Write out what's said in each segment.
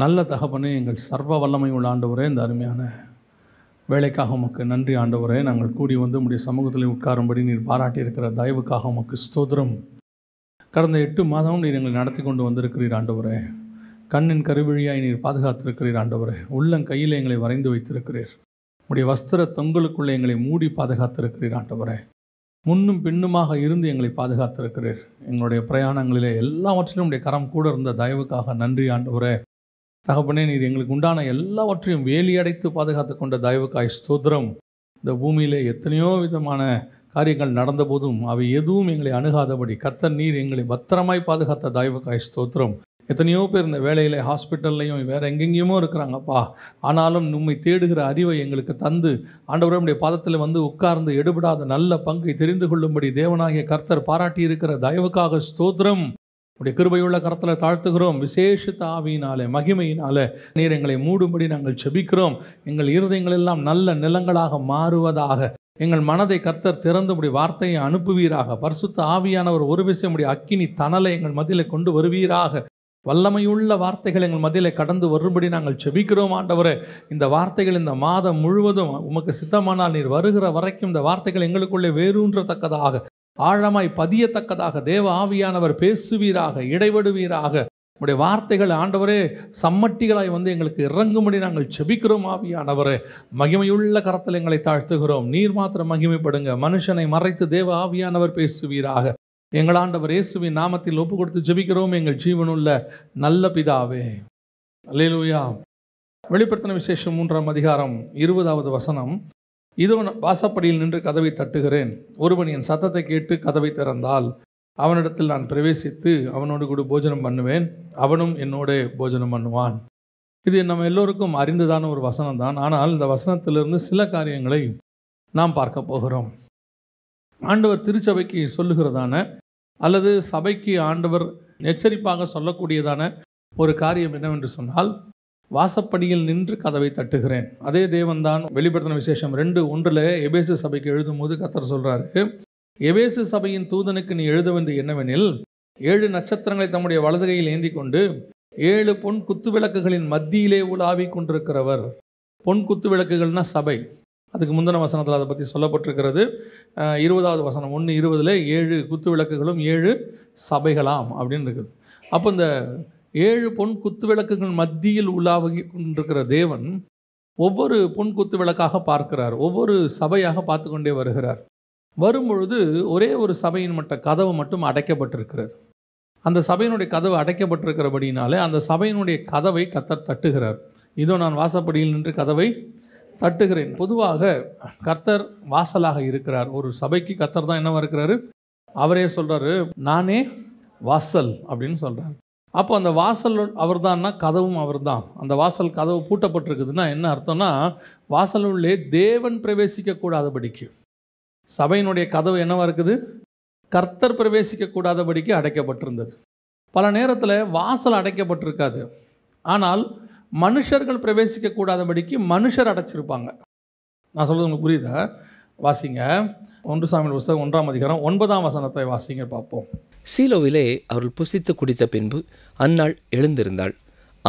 நல்ல தகப்பனே எங்கள் சர்வ வல்லமை உள்ள ஆண்டவரே இந்த அருமையான வேலைக்காக உமக்கு நன்றி ஆண்டவரே நாங்கள் கூடி வந்து உடைய சமூகத்தில் உட்காரும்படி நீர் பாராட்டியிருக்கிற தயவுக்காக உமக்கு ஸ்தோத்திரம் கடந்த எட்டு மாதமும் நீர் எங்களை நடத்தி கொண்டு வந்திருக்கிறீர் ஆண்டவரே கண்ணின் கருவிழியாய் நீர் பாதுகாத்திருக்கிறீர் ஆண்டவரே உள்ளம் கையில் எங்களை வரைந்து வைத்திருக்கிறீர் உடைய வஸ்திர தொங்கலுக்குள்ளே எங்களை மூடி பாதுகாத்திருக்கிறீர் ஆண்டவரே முன்னும் பின்னுமாக இருந்து எங்களை பாதுகாத்திருக்கிறீர் எங்களுடைய பிரயாணங்களிலே எல்லாவற்றிலும் உடைய கரம் கூட இருந்த தயவுக்காக நன்றி ஆண்டவரே தகப்பனே நீர் எங்களுக்கு உண்டான எல்லாவற்றையும் வேலி அடைத்து பாதுகாத்து கொண்ட தயவுக்காய் ஸ்தோத்திரம் இந்த பூமியில் எத்தனையோ விதமான காரியங்கள் நடந்தபோதும் அவை எதுவும் எங்களை அணுகாதபடி கத்த நீர் எங்களை பத்திரமாய் பாதுகாத்த தயவுக்காய் ஸ்தோத்திரம் எத்தனையோ பேர் இந்த வேலையில் ஹாஸ்பிட்டல்லையும் வேறு எங்கெங்கேயுமோ இருக்கிறாங்கப்பா ஆனாலும் நம்மை தேடுகிற அறிவை எங்களுக்கு தந்து ஆண்டவரமுடைய பாதத்தில் வந்து உட்கார்ந்து எடுபடாத நல்ல பங்கை தெரிந்து கொள்ளும்படி தேவனாகிய கர்த்தர் பாராட்டி இருக்கிற தயவுக்காக ஸ்தோத்திரம் உடைய கிருபையுள்ள கரத்தில் தாழ்த்துகிறோம் விசேஷத்த ஆவியினாலே மகிமையினாலே நீர் எங்களை மூடும்படி நாங்கள் செபிக்கிறோம் எங்கள் இருதயங்கள் எல்லாம் நல்ல நிலங்களாக மாறுவதாக எங்கள் மனதை கர்த்தர் திறந்தபடி வார்த்தையை அனுப்புவீராக பரிசுத்த ஆவியானவர் ஒரு விஷயமுடைய அக்கினி தனலை எங்கள் மதியில் கொண்டு வருவீராக வல்லமையுள்ள வார்த்தைகள் எங்கள் மதியில் கடந்து வரும்படி நாங்கள் செபிக்கிறோம் ஆண்டவரே இந்த வார்த்தைகள் இந்த மாதம் முழுவதும் உமக்கு சித்தமானால் நீர் வருகிற வரைக்கும் இந்த வார்த்தைகள் எங்களுக்குள்ளே வேரூன்றத்தக்கதாக ஆழமாய் பதியத்தக்கதாக தேவ ஆவியானவர் பேசுவீராக இடைவிடுவீராக உடைய வார்த்தைகள் ஆண்டவரே சம்மட்டிகளாய் வந்து எங்களுக்கு இறங்கும்படி நாங்கள் செபிக்கிறோம் ஆவியானவரே மகிமையுள்ள கரத்தில் எங்களை தாழ்த்துகிறோம் நீர் மாத்திரம் மகிமைப்படுங்க மனுஷனை மறைத்து தேவ ஆவியானவர் பேசுவீராக எங்களாண்டவர் இயேசுவின் நாமத்தில் ஒப்பு கொடுத்து ஜெபிக்கிறோம் எங்கள் ஜீவனுள்ள நல்ல பிதாவே அல்லேலூயா வெளிப்படுத்தின விசேஷம் மூன்றாம் அதிகாரம் இருபதாவது வசனம் இதோ வாசப்படியில் நின்று கதவை தட்டுகிறேன் ஒருவன் என் சத்தத்தை கேட்டு கதவை திறந்தால் அவனிடத்தில் நான் பிரவேசித்து அவனோடு கூட போஜனம் பண்ணுவேன் அவனும் என்னோட போஜனம் பண்ணுவான் இது நம்ம எல்லோருக்கும் அறிந்ததான ஒரு வசனம் தான் ஆனால் இந்த வசனத்திலிருந்து சில காரியங்களை நாம் பார்க்க போகிறோம் ஆண்டவர் திருச்சபைக்கு சொல்லுகிறதான அல்லது சபைக்கு ஆண்டவர் எச்சரிப்பாக சொல்லக்கூடியதான ஒரு காரியம் என்னவென்று சொன்னால் வாசப்படியில் நின்று கதவை தட்டுகிறேன் அதே தேவன்தான் வெளிப்படுத்தின விசேஷம் ரெண்டு ஒன்றில் எபேசு சபைக்கு எழுதும் போது கத்தர் சொல்கிறாரு எபேசு சபையின் தூதனுக்கு நீ எழுத வேண்டிய என்னவெனில் ஏழு நட்சத்திரங்களை தம்முடைய வலதுகையில் ஏந்தி கொண்டு ஏழு பொன் குத்து விளக்குகளின் மத்தியிலே உலாவி கொண்டிருக்கிறவர் பொன் குத்து விளக்குகள்னா சபை அதுக்கு முந்தின வசனத்தில் அதை பற்றி சொல்லப்பட்டிருக்கிறது இருபதாவது வசனம் ஒன்று இருபதில் ஏழு குத்து விளக்குகளும் ஏழு சபைகளாம் அப்படின்னு இருக்குது அப்போ இந்த ஏழு பொன் குத்து விளக்குகள் மத்தியில் உள்ளாகி கொண்டிருக்கிற தேவன் ஒவ்வொரு பொன் குத்து விளக்காக பார்க்கிறார் ஒவ்வொரு சபையாக பார்த்து கொண்டே வருகிறார் வரும்பொழுது ஒரே ஒரு சபையின் மட்ட கதவு மட்டும் அடைக்கப்பட்டிருக்கிறார் அந்த சபையினுடைய கதவு அடைக்கப்பட்டிருக்கிறபடினாலே அந்த சபையினுடைய கதவை கத்தர் தட்டுகிறார் இதோ நான் வாசப்படியில் நின்று கதவை தட்டுகிறேன் பொதுவாக கர்த்தர் வாசலாக இருக்கிறார் ஒரு சபைக்கு கர்த்தர் தான் என்னவாக இருக்கிறாரு அவரே சொல்கிறாரு நானே வாசல் அப்படின்னு சொல்கிறார் அப்போ அந்த வாசல் அவர் தான்னா கதவும் அவர் தான் அந்த வாசல் கதவு பூட்டப்பட்டிருக்குதுன்னா என்ன அர்த்தம்னா வாசலுள்ளே தேவன் பிரவேசிக்கக்கூடாதபடிக்கு சபையினுடைய கதவு என்னவாக இருக்குது கர்த்தர் பிரவேசிக்கக்கூடாதபடிக்கு அடைக்கப்பட்டிருந்தது பல நேரத்தில் வாசல் அடைக்கப்பட்டிருக்காது ஆனால் மனுஷர்கள் பிரவேசிக்கக்கூடாதபடிக்கு மனுஷர் அடைச்சிருப்பாங்க நான் சொல்கிறது உங்களுக்கு புரியுதா வாசிங்க ஒன்று சாமியின் புஸ்தகம் ஒன்றாம் அதிகாரம் ஒன்பதாம் வசனத்தை வாசிங்க பார்ப்போம் சீலோவிலே அவர்கள் புசித்து குடித்த பின்பு அந்நாள் எழுந்திருந்தாள்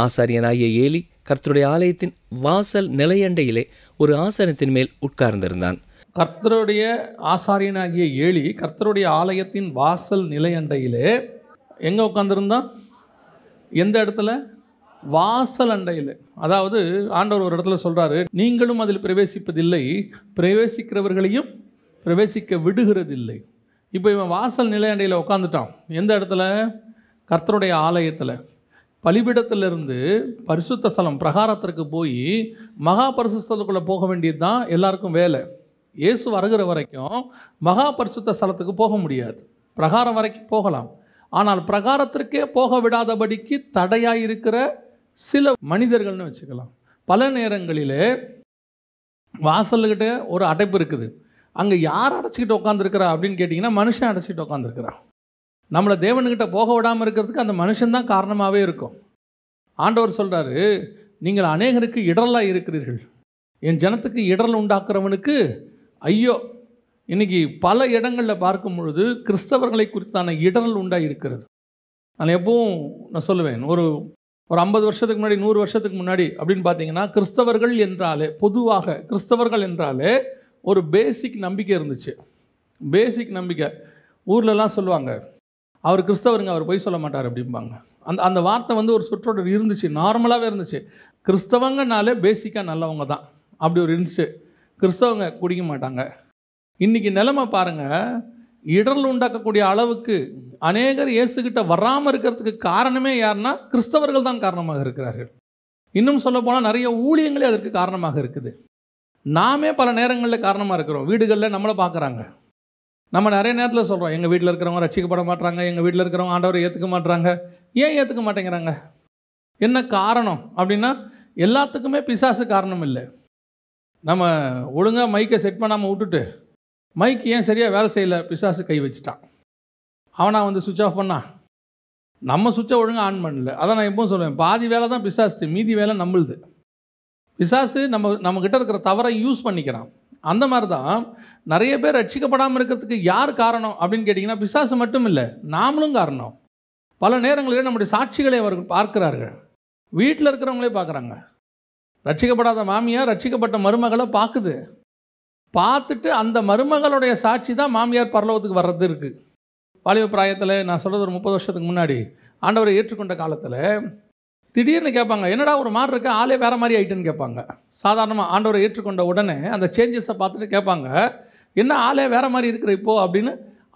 ஆசாரியனாகிய ஏலி கர்த்தருடைய ஆலயத்தின் வாசல் நிலையண்டையிலே ஒரு ஆசனத்தின் மேல் உட்கார்ந்திருந்தான் கர்த்தருடைய ஆசாரியனாகிய ஏலி கர்த்தருடைய ஆலயத்தின் வாசல் நிலையண்டையிலே எங்கே உட்காந்துருந்தான் எந்த இடத்துல வாசல் அண்டையில் அதாவது ஆண்டவர் ஒரு இடத்துல சொல்கிறாரு நீங்களும் அதில் பிரவேசிப்பதில்லை பிரவேசிக்கிறவர்களையும் பிரவேசிக்க விடுகிறதில்லை இப்போ இவன் வாசல் நிலையண்டையில் உட்காந்துட்டான் எந்த இடத்துல கர்த்தருடைய ஆலயத்தில் பலிபிடத்திலிருந்து பரிசுத்த ஸ்தலம் பிரகாரத்திற்கு போய் மகா பரிசுத்தலத்துக்குள்ளே போக வேண்டியது தான் எல்லாருக்கும் வேலை இயேசு வருகிற வரைக்கும் மகா பரிசுத்த ஸ்தலத்துக்கு போக முடியாது பிரகாரம் வரைக்கும் போகலாம் ஆனால் பிரகாரத்திற்கே போக விடாதபடிக்கு தடையாக இருக்கிற சில மனிதர்கள்னு வச்சுக்கலாம் பல நேரங்களிலே வாசல்கிட்ட ஒரு அடைப்பு இருக்குது அங்கே யார் அடைச்சிக்கிட்டு உட்காந்துருக்குறா அப்படின்னு கேட்டிங்கன்னா மனுஷன் அடைச்சிக்கிட்டு உட்காந்துருக்குறான் நம்மளை தேவனுக்கிட்ட போக விடாமல் இருக்கிறதுக்கு அந்த மனுஷன்தான் காரணமாகவே இருக்கும் ஆண்டவர் சொல்கிறாரு நீங்கள் அநேகருக்கு இடரலாக இருக்கிறீர்கள் என் ஜனத்துக்கு இடரல் உண்டாக்குறவனுக்கு ஐயோ இன்றைக்கி பல இடங்களில் பார்க்கும் பொழுது கிறிஸ்தவர்களை குறித்தான இடரல் உண்டாக இருக்கிறது நான் எப்பவும் நான் சொல்லுவேன் ஒரு ஒரு ஐம்பது வருஷத்துக்கு முன்னாடி நூறு வருஷத்துக்கு முன்னாடி அப்படின்னு பார்த்தீங்கன்னா கிறிஸ்தவர்கள் என்றாலே பொதுவாக கிறிஸ்தவர்கள் என்றாலே ஒரு பேசிக் நம்பிக்கை இருந்துச்சு பேசிக் நம்பிக்கை ஊர்லலாம் சொல்லுவாங்க அவர் கிறிஸ்தவருங்க அவர் போய் சொல்ல மாட்டார் அப்படிம்பாங்க அந்த அந்த வார்த்தை வந்து ஒரு சுற்றோடர் இருந்துச்சு நார்மலாகவே இருந்துச்சு கிறிஸ்தவங்கனாலே பேசிக்காக நல்லவங்க தான் அப்படி ஒரு இருந்துச்சு கிறிஸ்தவங்க குடிக்க மாட்டாங்க இன்றைக்கி நிலமை பாருங்கள் இடரல் உண்டாக்கக்கூடிய அளவுக்கு அநேகர் இயேசுகிட்ட வராமல் இருக்கிறதுக்கு காரணமே யாருன்னா கிறிஸ்தவர்கள் தான் காரணமாக இருக்கிறார்கள் இன்னும் சொல்லப்போனால் நிறைய ஊழியங்களே அதற்கு காரணமாக இருக்குது நாமே பல நேரங்களில் காரணமாக இருக்கிறோம் வீடுகளில் நம்மளை பார்க்குறாங்க நம்ம நிறைய நேரத்தில் சொல்கிறோம் எங்கள் வீட்டில் இருக்கிறவங்க ரட்சிக்கப்பட மாட்டாங்க எங்கள் வீட்டில் இருக்கிறவங்க ஆண்டவரை ஏற்றுக்க மாட்டாங்க ஏன் ஏற்றுக்க மாட்டேங்கிறாங்க என்ன காரணம் அப்படின்னா எல்லாத்துக்குமே பிசாசு காரணம் இல்லை நம்ம ஒழுங்காக மைக்கை செட் பண்ணாமல் விட்டுட்டு மைக் ஏன் சரியாக வேலை செய்யலை பிசாசு கை வச்சுட்டான் அவனா வந்து சுவிட்ச் ஆஃப் பண்ணா நம்ம சுவிட்சை ஒழுங்காக ஆன் பண்ணல அதான் நான் எப்பவும் சொல்லுவேன் பாதி வேலை தான் பிசாசு மீதி வேலை நம்மளுது பிசாசு நம்ம நம்மக்கிட்ட இருக்கிற தவறை யூஸ் பண்ணிக்கிறான் அந்த மாதிரி தான் நிறைய பேர் ரட்சிக்கப்படாமல் இருக்கிறதுக்கு யார் காரணம் அப்படின்னு கேட்டிங்கன்னா பிசாசு மட்டும் இல்லை நாமளும் காரணம் பல நேரங்களில் நம்முடைய சாட்சிகளை அவர்கள் பார்க்கிறார்கள் வீட்டில் இருக்கிறவங்களே பார்க்குறாங்க ரட்சிக்கப்படாத மாமியார் ரட்சிக்கப்பட்ட மருமகளை பார்க்குது பார்த்துட்டு அந்த மருமகளுடைய சாட்சி தான் மாமியார் பரலோகத்துக்கு வர்றது இருக்குது வாலிப பிராயத்தில் நான் சொல்கிறது ஒரு முப்பது வருஷத்துக்கு முன்னாடி ஆண்டவரை ஏற்றுக்கொண்ட காலத்தில் திடீர்னு கேட்பாங்க என்னடா ஒரு மாதிரி இருக்கு ஆளே வேறு மாதிரி ஆகிட்டுன்னு கேட்பாங்க சாதாரணமாக ஆண்டவரை ஏற்றுக்கொண்ட உடனே அந்த சேஞ்சஸை பார்த்துட்டு கேட்பாங்க என்ன ஆளே வேறு மாதிரி இருக்கிற இப்போது அப்படின்னு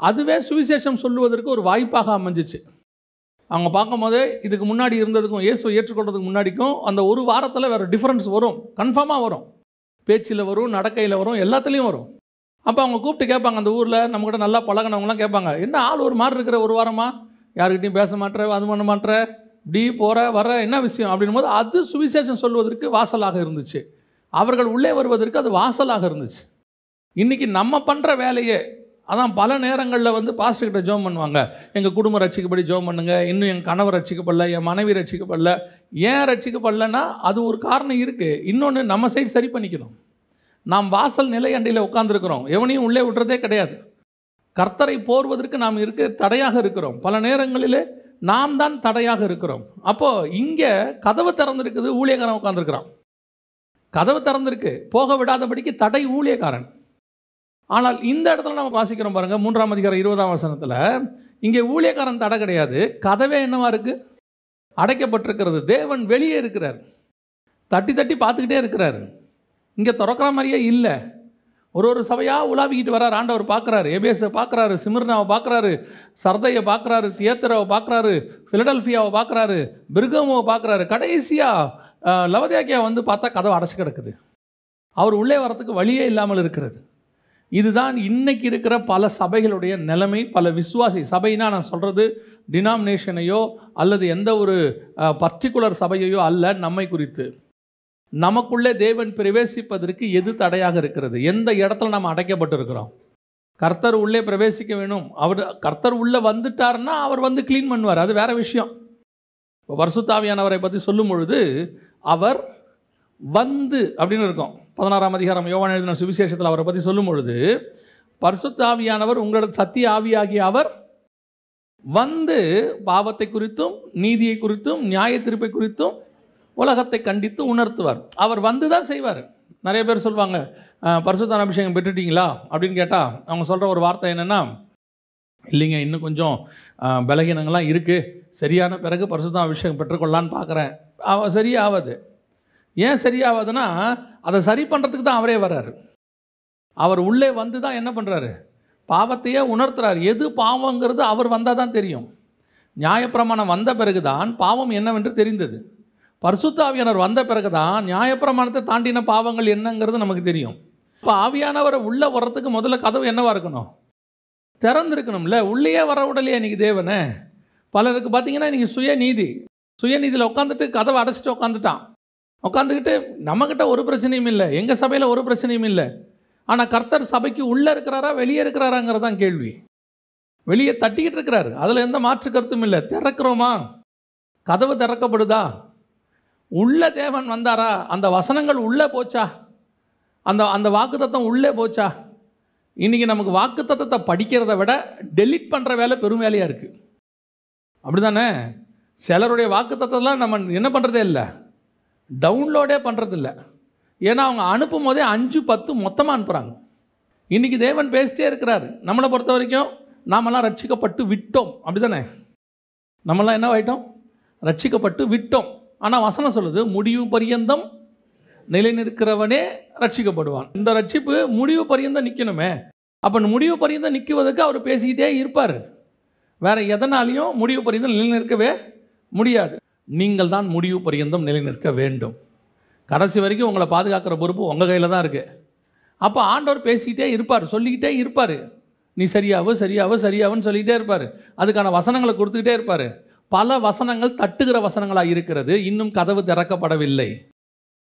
அதுவே சுவிசேஷம் சொல்லுவதற்கு ஒரு வாய்ப்பாக அமைஞ்சிச்சு அவங்க பார்க்கும்போதே இதுக்கு முன்னாடி இருந்ததுக்கும் இயேசு ஏற்றுக்கொண்டதுக்கு முன்னாடிக்கும் அந்த ஒரு வாரத்தில் வேறு டிஃப்ரென்ஸ் வரும் கன்ஃபார்மாக வரும் பேச்சில் வரும் நடக்கையில் வரும் எல்லாத்துலேயும் வரும் அப்போ அவங்க கூப்பிட்டு கேட்பாங்க அந்த ஊரில் நம்மக்கிட்ட நல்லா பழகினவங்களாம் கேட்பாங்க என்ன ஆள் ஒரு மாதிரி இருக்கிற ஒரு வாரமாக யாருக்கிட்டையும் பேச மாட்டேற அது பண்ண மாட்டேற இப்படி போகிற வர என்ன விஷயம் அப்படின் போது அது சுவிசேஷம் சொல்வதற்கு வாசலாக இருந்துச்சு அவர்கள் உள்ளே வருவதற்கு அது வாசலாக இருந்துச்சு இன்றைக்கி நம்ம பண்ணுற வேலையே அதான் பல நேரங்களில் வந்து பாஸ்டர்கிட்ட ஜோம் பண்ணுவாங்க எங்கள் குடும்பம் ரட்சிக்கப்படி ஜோம் பண்ணுங்கள் இன்னும் என் கணவர் ரட்சிக்கப்படல என் மனைவி ரட்சிக்கப்படல ஏன் ரட்சிக்கப்படலன்னா அது ஒரு காரணம் இருக்குது இன்னொன்று நம்ம சைடு சரி பண்ணிக்கணும் நாம் வாசல் நிலை அண்டையில் உட்காந்துருக்குறோம் எவனையும் உள்ளே விடுறதே கிடையாது கர்த்தரை போர்வதற்கு நாம் இருக்க தடையாக இருக்கிறோம் பல நேரங்களிலே நாம் தான் தடையாக இருக்கிறோம் அப்போது இங்கே கதவு திறந்துருக்குது ஊழியக்காரன் உட்காந்துருக்கிறான் கதவு திறந்திருக்கு போக விடாதபடிக்கு தடை ஊழியக்காரன் ஆனால் இந்த இடத்துல நம்ம வாசிக்கிறோம் பாருங்கள் மூன்றாம் அதிகாரம் இருபதாம் வசனத்தில் இங்கே ஊழியக்காரன் தடை கிடையாது கதவே என்னவா இருக்குது அடைக்கப்பட்டிருக்கிறது தேவன் வெளியே இருக்கிறார் தட்டி தட்டி பார்த்துக்கிட்டே இருக்கிறார் இங்கே திறக்கிற மாதிரியே இல்லை ஒரு ஒரு சபையாக உலாவிக்கிட்டு வரார் ஆண்டவர் பார்க்குறாரு எபேஸை பார்க்குறாரு சிமிர்னாவை பார்க்குறாரு சர்தையை பார்க்குறாரு தியேத்தரவை பார்க்குறாரு ஃபிலடெல்ஃபியாவை பார்க்குறாரு பிர்கமோவை பார்க்குறாரு கடைசியாக லவதேக்கியா வந்து பார்த்தா கதவை அடைச்சி கிடக்குது அவர் உள்ளே வரத்துக்கு வழியே இல்லாமல் இருக்கிறது இதுதான் இன்றைக்கி இருக்கிற பல சபைகளுடைய நிலைமை பல விசுவாசி சபைனா நான் சொல்கிறது டினாமினேஷனையோ அல்லது எந்த ஒரு பர்டிகுலர் சபையையோ அல்ல நம்மை குறித்து நமக்குள்ளே தேவன் பிரவேசிப்பதற்கு எது தடையாக இருக்கிறது எந்த இடத்துல நம்ம அடைக்கப்பட்டிருக்கிறோம் கர்த்தர் உள்ளே பிரவேசிக்க வேணும் அவர் கர்த்தர் உள்ளே வந்துட்டார்னா அவர் வந்து க்ளீன் பண்ணுவார் அது வேறு விஷயம் இப்போ வருஷத்தாவியானவரை பற்றி சொல்லும் பொழுது அவர் வந்து அப்படின்னு இருக்கும் பதினாறாம் அதிகாரம் யோவான் எழுதின சுவிசேஷத்தில் அவரை பற்றி சொல்லும் பொழுது பரிசுத்தாவியானவர் உங்களோட சத்திய ஆவியாகிய அவர் வந்து பாவத்தை குறித்தும் நீதியை குறித்தும் நியாய குறித்தும் உலகத்தை கண்டித்து உணர்த்துவார் அவர் வந்து தான் செய்வார் நிறைய பேர் சொல்லுவாங்க பரிசுத்தான அபிஷேகம் பெற்றுட்டிங்களா அப்படின்னு கேட்டால் அவங்க சொல்கிற ஒரு வார்த்தை என்னென்னா இல்லைங்க இன்னும் கொஞ்சம் பலகீனங்கள்லாம் இருக்குது சரியான பிறகு பரிசுத்தான் அபிஷேகம் பெற்றுக்கொள்ளான்னு பார்க்குறேன் அவ சரியாகாது ஏன் சரியாகாதுன்னா அதை சரி பண்ணுறதுக்கு தான் அவரே வர்றாரு அவர் உள்ளே வந்து தான் என்ன பண்ணுறாரு பாவத்தையே உணர்த்துறார் எது பாவங்கிறது அவர் வந்தால் தான் தெரியும் நியாயப்பிரமாணம் வந்த பிறகு தான் பாவம் என்னவென்று தெரிந்தது பரிசுத்த ஆவியானவர் வந்த பிறகு தான் நியாயப்பிரமாணத்தை தாண்டின பாவங்கள் என்னங்கிறது நமக்கு தெரியும் இப்போ ஆவியானவரை உள்ளே வர்றதுக்கு முதல்ல கதவு என்னவாக இருக்கணும் திறந்துருக்கணும்ல உள்ளேயே வர உடலையே இன்றைக்கி தேவனே பலருக்கு பார்த்தீங்கன்னா இன்றைக்கி சுயநீதி சுயநீதியில் உட்காந்துட்டு கதவை அடைச்சிட்டு உட்காந்துட்டான் உட்காந்துக்கிட்டு நம்மக்கிட்ட ஒரு பிரச்சனையும் இல்லை எங்கள் சபையில் ஒரு பிரச்சனையும் இல்லை ஆனால் கர்த்தர் சபைக்கு உள்ளே இருக்கிறாரா வெளியே இருக்கிறாராங்கிறது தான் கேள்வி வெளியே தட்டிக்கிட்டு இருக்கிறாரு அதில் எந்த மாற்று கருத்தும் இல்லை திறக்கிறோமா கதவு திறக்கப்படுதா உள்ள தேவன் வந்தாரா அந்த வசனங்கள் உள்ளே போச்சா அந்த அந்த வாக்குத்தத்தம் உள்ளே போச்சா இன்றைக்கி நமக்கு வாக்குத்தத்தத்தை படிக்கிறத விட டெலிட் பண்ணுற வேலை பெரும் வேலையாக இருக்குது அப்படி தானே சிலருடைய வாக்குத்தத்தெல்லாம் நம்ம என்ன பண்ணுறதே இல்லை டவுன்லோடே பண்ணுறதில்ல ஏன்னா அவங்க அனுப்பும் போதே அஞ்சு பத்து மொத்தமாக அனுப்புகிறாங்க இன்றைக்கி தேவன் பேசிட்டே இருக்கிறார் நம்மளை பொறுத்த வரைக்கும் நாமெல்லாம் ரட்சிக்கப்பட்டு விட்டோம் அப்படி தானே நம்மளாம் என்ன ஆகிட்டோம் ரட்சிக்கப்பட்டு விட்டோம் ஆனால் வசனம் சொல்லுது முடிவு பரியந்தம் நிலை நிற்கிறவனே ரட்சிக்கப்படுவான் இந்த ரட்சிப்பு முடிவு பரியந்தம் நிற்கணுமே அப்போ முடிவு பரியந்தம் நிற்குவதற்கு அவர் பேசிக்கிட்டே இருப்பார் வேறு எதனாலையும் முடிவு பரியந்தம் நிலைநிற்கவே முடியாது நீங்கள் தான் முடிவு பரியந்தம் நிலைநிற்க வேண்டும் கடைசி வரைக்கும் உங்களை பாதுகாக்கிற பொறுப்பு உங்கள் கையில் தான் இருக்குது அப்போ ஆண்டவர் பேசிக்கிட்டே இருப்பார் சொல்லிக்கிட்டே இருப்பார் நீ சரியாவோ சரியாவோ சரியாவோன்னு சொல்லிக்கிட்டே இருப்பார் அதுக்கான வசனங்களை கொடுத்துக்கிட்டே இருப்பார் பல வசனங்கள் தட்டுகிற வசனங்களாக இருக்கிறது இன்னும் கதவு திறக்கப்படவில்லை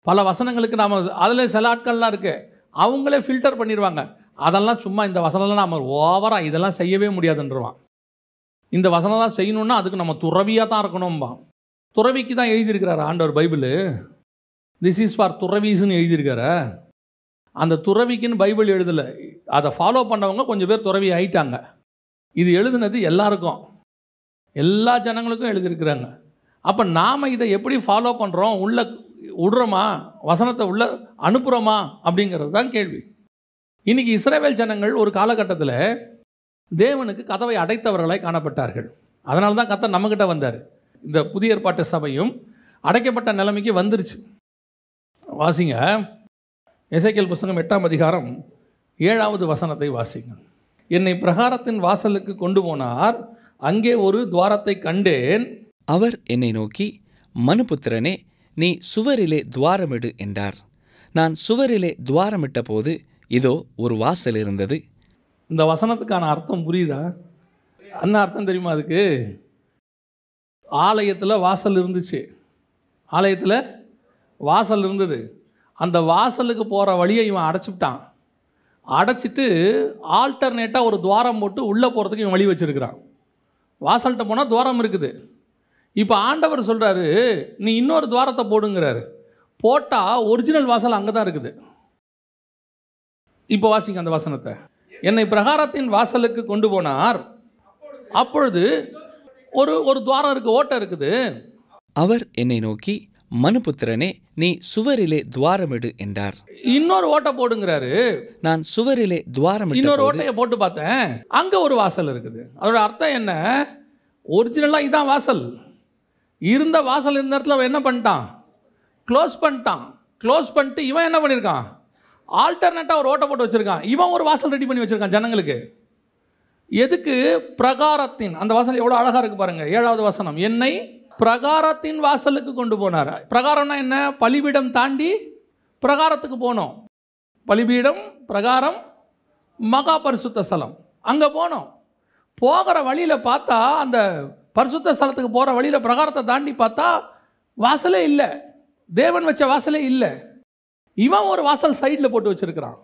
பல வசனங்களுக்கு நாம் அதில் சில ஆட்கள்லாம் இருக்குது அவங்களே ஃபில்டர் பண்ணிடுவாங்க அதெல்லாம் சும்மா இந்த வசனம்லாம் நாம் ஓவராக இதெல்லாம் செய்யவே முடியாதுன்றவான் இந்த வசனம்லாம் செய்யணுன்னா அதுக்கு நம்ம துறவியாக தான் இருக்கணும்பா துறவிக்கு தான் எழுதியிருக்கிறார் ஆண்டவர் பைபிள் திஸ் இஸ் ஃபார் துறவிஸ்ன்னு எழுதியிருக்கார அந்த துறவிக்குன்னு பைபிள் எழுதலை அதை ஃபாலோ பண்ணவங்க கொஞ்சம் பேர் துறவி ஆயிட்டாங்க இது எழுதுனது எல்லாருக்கும் எல்லா ஜனங்களுக்கும் எழுதியிருக்கிறாங்க அப்போ நாம் இதை எப்படி ஃபாலோ பண்ணுறோம் உள்ளே விடுறோமா வசனத்தை உள்ளே அனுப்புகிறோமா அப்படிங்கிறது தான் கேள்வி இன்றைக்கி இஸ்ரேவேல் ஜனங்கள் ஒரு காலகட்டத்தில் தேவனுக்கு கதவை அடைத்தவர்களாய் காணப்பட்டார்கள் அதனால தான் கத்த நம்மக்கிட்ட வந்தார் இந்த புதிய ஏற்பாட்டு சபையும் அடைக்கப்பட்ட நிலைமைக்கு வந்துருச்சு வாசிங்க இசைக்கல் புஸ்தகம் எட்டாம் அதிகாரம் ஏழாவது வசனத்தை வாசிங்க என்னை பிரகாரத்தின் வாசலுக்கு கொண்டு போனார் அங்கே ஒரு துவாரத்தை கண்டேன் அவர் என்னை நோக்கி மனுபுத்திரனே நீ சுவரிலே துவாரமிடு என்றார் நான் சுவரிலே துவாரமிட்ட போது இதோ ஒரு வாசல் இருந்தது இந்த வசனத்துக்கான அர்த்தம் புரியுதா என்ன அர்த்தம் தெரியுமா அதுக்கு ஆலயத்தில் வாசல் இருந்துச்சு ஆலயத்தில் வாசல் இருந்தது அந்த வாசலுக்கு போகிற வழியை இவன் அடைச்சிட்டான் அடைச்சிட்டு ஆல்டர்னேட்டாக ஒரு துவாரம் போட்டு உள்ளே போகிறதுக்கு இவன் வழி வச்சுருக்கிறான் வாசல்கிட்ட போனால் துவாரம் இருக்குது இப்போ ஆண்டவர் சொல்கிறாரு நீ இன்னொரு துவாரத்தை போடுங்கிறாரு போட்டால் ஒரிஜினல் வாசல் அங்கே தான் இருக்குது இப்போ வாசிங்க அந்த வாசனத்தை என்னை பிரகாரத்தின் வாசலுக்கு கொண்டு போனார் அப்பொழுது ஒரு ஒரு துவாரம் இருக்குது ஓட்டம் இருக்குது அவர் என்னை நோக்கி மனுபுத்திரனே நீ சுவரிலே துவாரமிடு என்றார் இன்னொரு ஓட்டை போடுங்கிறாரு நான் சுவரிலே துவாரம் இன்னொரு ஓட்டையை போட்டு பார்த்தேன் அங்கே ஒரு வாசல் இருக்குது அதோட அர்த்தம் என்ன ஒரிஜினலாக இதான் வாசல் இருந்த வாசல் இருந்த இடத்துல அவன் என்ன பண்ணிட்டான் க்ளோஸ் பண்ணிட்டான் க்ளோஸ் பண்ணிட்டு இவன் என்ன பண்ணியிருக்கான் ஆல்டர்னேட்டாக ஒரு ஓட்டை போட்டு வச்சுருக்கான் இவன் ஒரு வாசல் ரெடி பண்ணி வச்சுருக்கான் ஜனங்களுக்கு எதுக்கு பிரகாரத்தின் அந்த வாசல் எவ்வளோ அழகாக இருக்குது பாருங்கள் ஏழாவது வசனம் என்னை பிரகாரத்தின் வாசலுக்கு கொண்டு போனார் பிரகாரம்னா என்ன பலிபீடம் தாண்டி பிரகாரத்துக்கு போனோம் பலிபீடம் பிரகாரம் மகா பரிசுத்த ஸ்தலம் அங்கே போனோம் போகிற வழியில் பார்த்தா அந்த பரிசுத்த ஸ்தலத்துக்கு போகிற வழியில் பிரகாரத்தை தாண்டி பார்த்தா வாசலே இல்லை தேவன் வச்ச வாசலே இல்லை இவன் ஒரு வாசல் சைடில் போட்டு வச்சுருக்கிறான்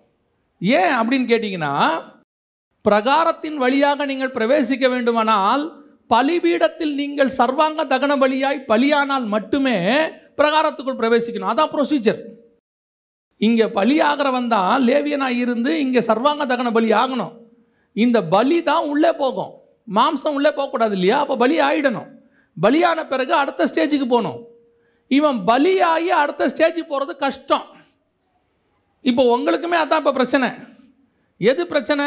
ஏன் அப்படின்னு கேட்டிங்கன்னா பிரகாரத்தின் வழியாக நீங்கள் பிரவேசிக்க வேண்டுமானால் பலிபீடத்தில் நீங்கள் சர்வாங்க தகன பலியாய் பலியானால் மட்டுமே பிரகாரத்துக்குள் பிரவேசிக்கணும் அதான் ப்ரொசீஜர் இங்கே பலியாகிறவன் தான் லேவியனாக இருந்து இங்கே சர்வாங்க தகன பலி ஆகணும் இந்த பலி தான் உள்ளே போகும் மாம்சம் உள்ளே போகக்கூடாது இல்லையா அப்போ பலி ஆகிடணும் பலியான பிறகு அடுத்த ஸ்டேஜுக்கு போகணும் இவன் பலியாகி அடுத்த ஸ்டேஜுக்கு போகிறது கஷ்டம் இப்போ உங்களுக்குமே அதான் இப்போ பிரச்சனை எது பிரச்சனை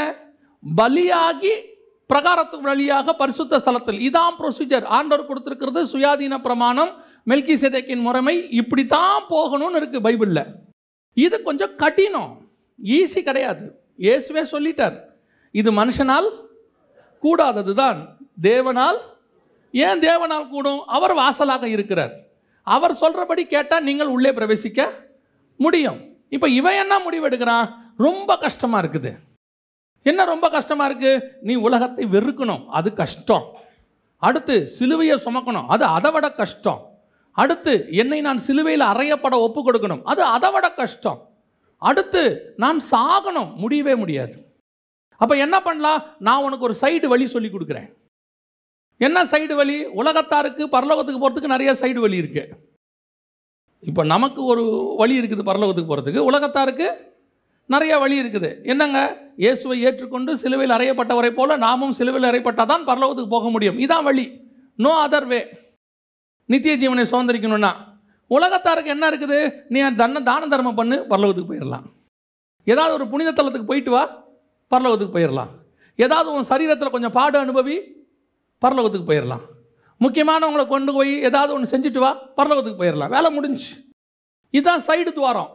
பலியாகி பிரகாரத்துக்கு வழியாக பரிசுத்த ஸ்தலத்தில் இதான் ப்ரொசீஜர் ஆண்டவர் கொடுத்துருக்கிறது சுயாதீன பிரமாணம் மெல்கி சேதைக்கின் முறைமை இப்படி தான் போகணும்னு இருக்குது பைபிளில் இது கொஞ்சம் கடினம் ஈஸி கிடையாது இயேசுவே சொல்லிட்டார் இது மனுஷனால் கூடாதது தான் தேவனால் ஏன் தேவனால் கூடும் அவர் வாசலாக இருக்கிறார் அவர் சொல்கிறபடி கேட்டால் நீங்கள் உள்ளே பிரவேசிக்க முடியும் இப்போ இவன் என்ன முடிவெடுக்கிறான் ரொம்ப கஷ்டமாக இருக்குது என்ன ரொம்ப கஷ்டமாக இருக்குது நீ உலகத்தை வெறுக்கணும் அது கஷ்டம் அடுத்து சிலுவையை சுமக்கணும் அது அதை விட கஷ்டம் அடுத்து என்னை நான் சிலுவையில் அறையப்பட ஒப்பு கொடுக்கணும் அது அதை விட கஷ்டம் அடுத்து நான் சாகணும் முடியவே முடியாது அப்போ என்ன பண்ணலாம் நான் உனக்கு ஒரு சைடு வழி சொல்லி கொடுக்குறேன் என்ன சைடு வழி உலகத்தாருக்கு பரலோகத்துக்கு போகிறதுக்கு நிறைய சைடு வழி இருக்குது இப்போ நமக்கு ஒரு வழி இருக்குது பரலோகத்துக்கு போகிறதுக்கு உலகத்தாருக்கு நிறைய வழி இருக்குது என்னங்க இயேசுவை ஏற்றுக்கொண்டு சிலுவையில் அறையப்பட்டவரை போல நாமும் சிலுவையில் அறையப்பட்டால் தான் பரலோகத்துக்கு போக முடியும் இதான் வழி நோ அதர் வே நித்திய ஜீவனை சுதந்திரிக்கணும்னா உலகத்தாருக்கு என்ன இருக்குது நீ தன்ன தான தர்மம் பண்ணு பரலோகத்துக்கு போயிடலாம் ஏதாவது ஒரு புனித தலத்துக்கு போயிட்டு வா பரலோகத்துக்கு போயிடலாம் ஏதாவது உன் சரீரத்தில் கொஞ்சம் பாடு அனுபவி பரலோகத்துக்கு போயிடலாம் முக்கியமானவங்களை கொண்டு போய் ஏதாவது ஒன்று செஞ்சுட்டு வா பரலோகத்துக்கு போயிடலாம் வேலை முடிஞ்சு இதுதான் சைடு துவாரம்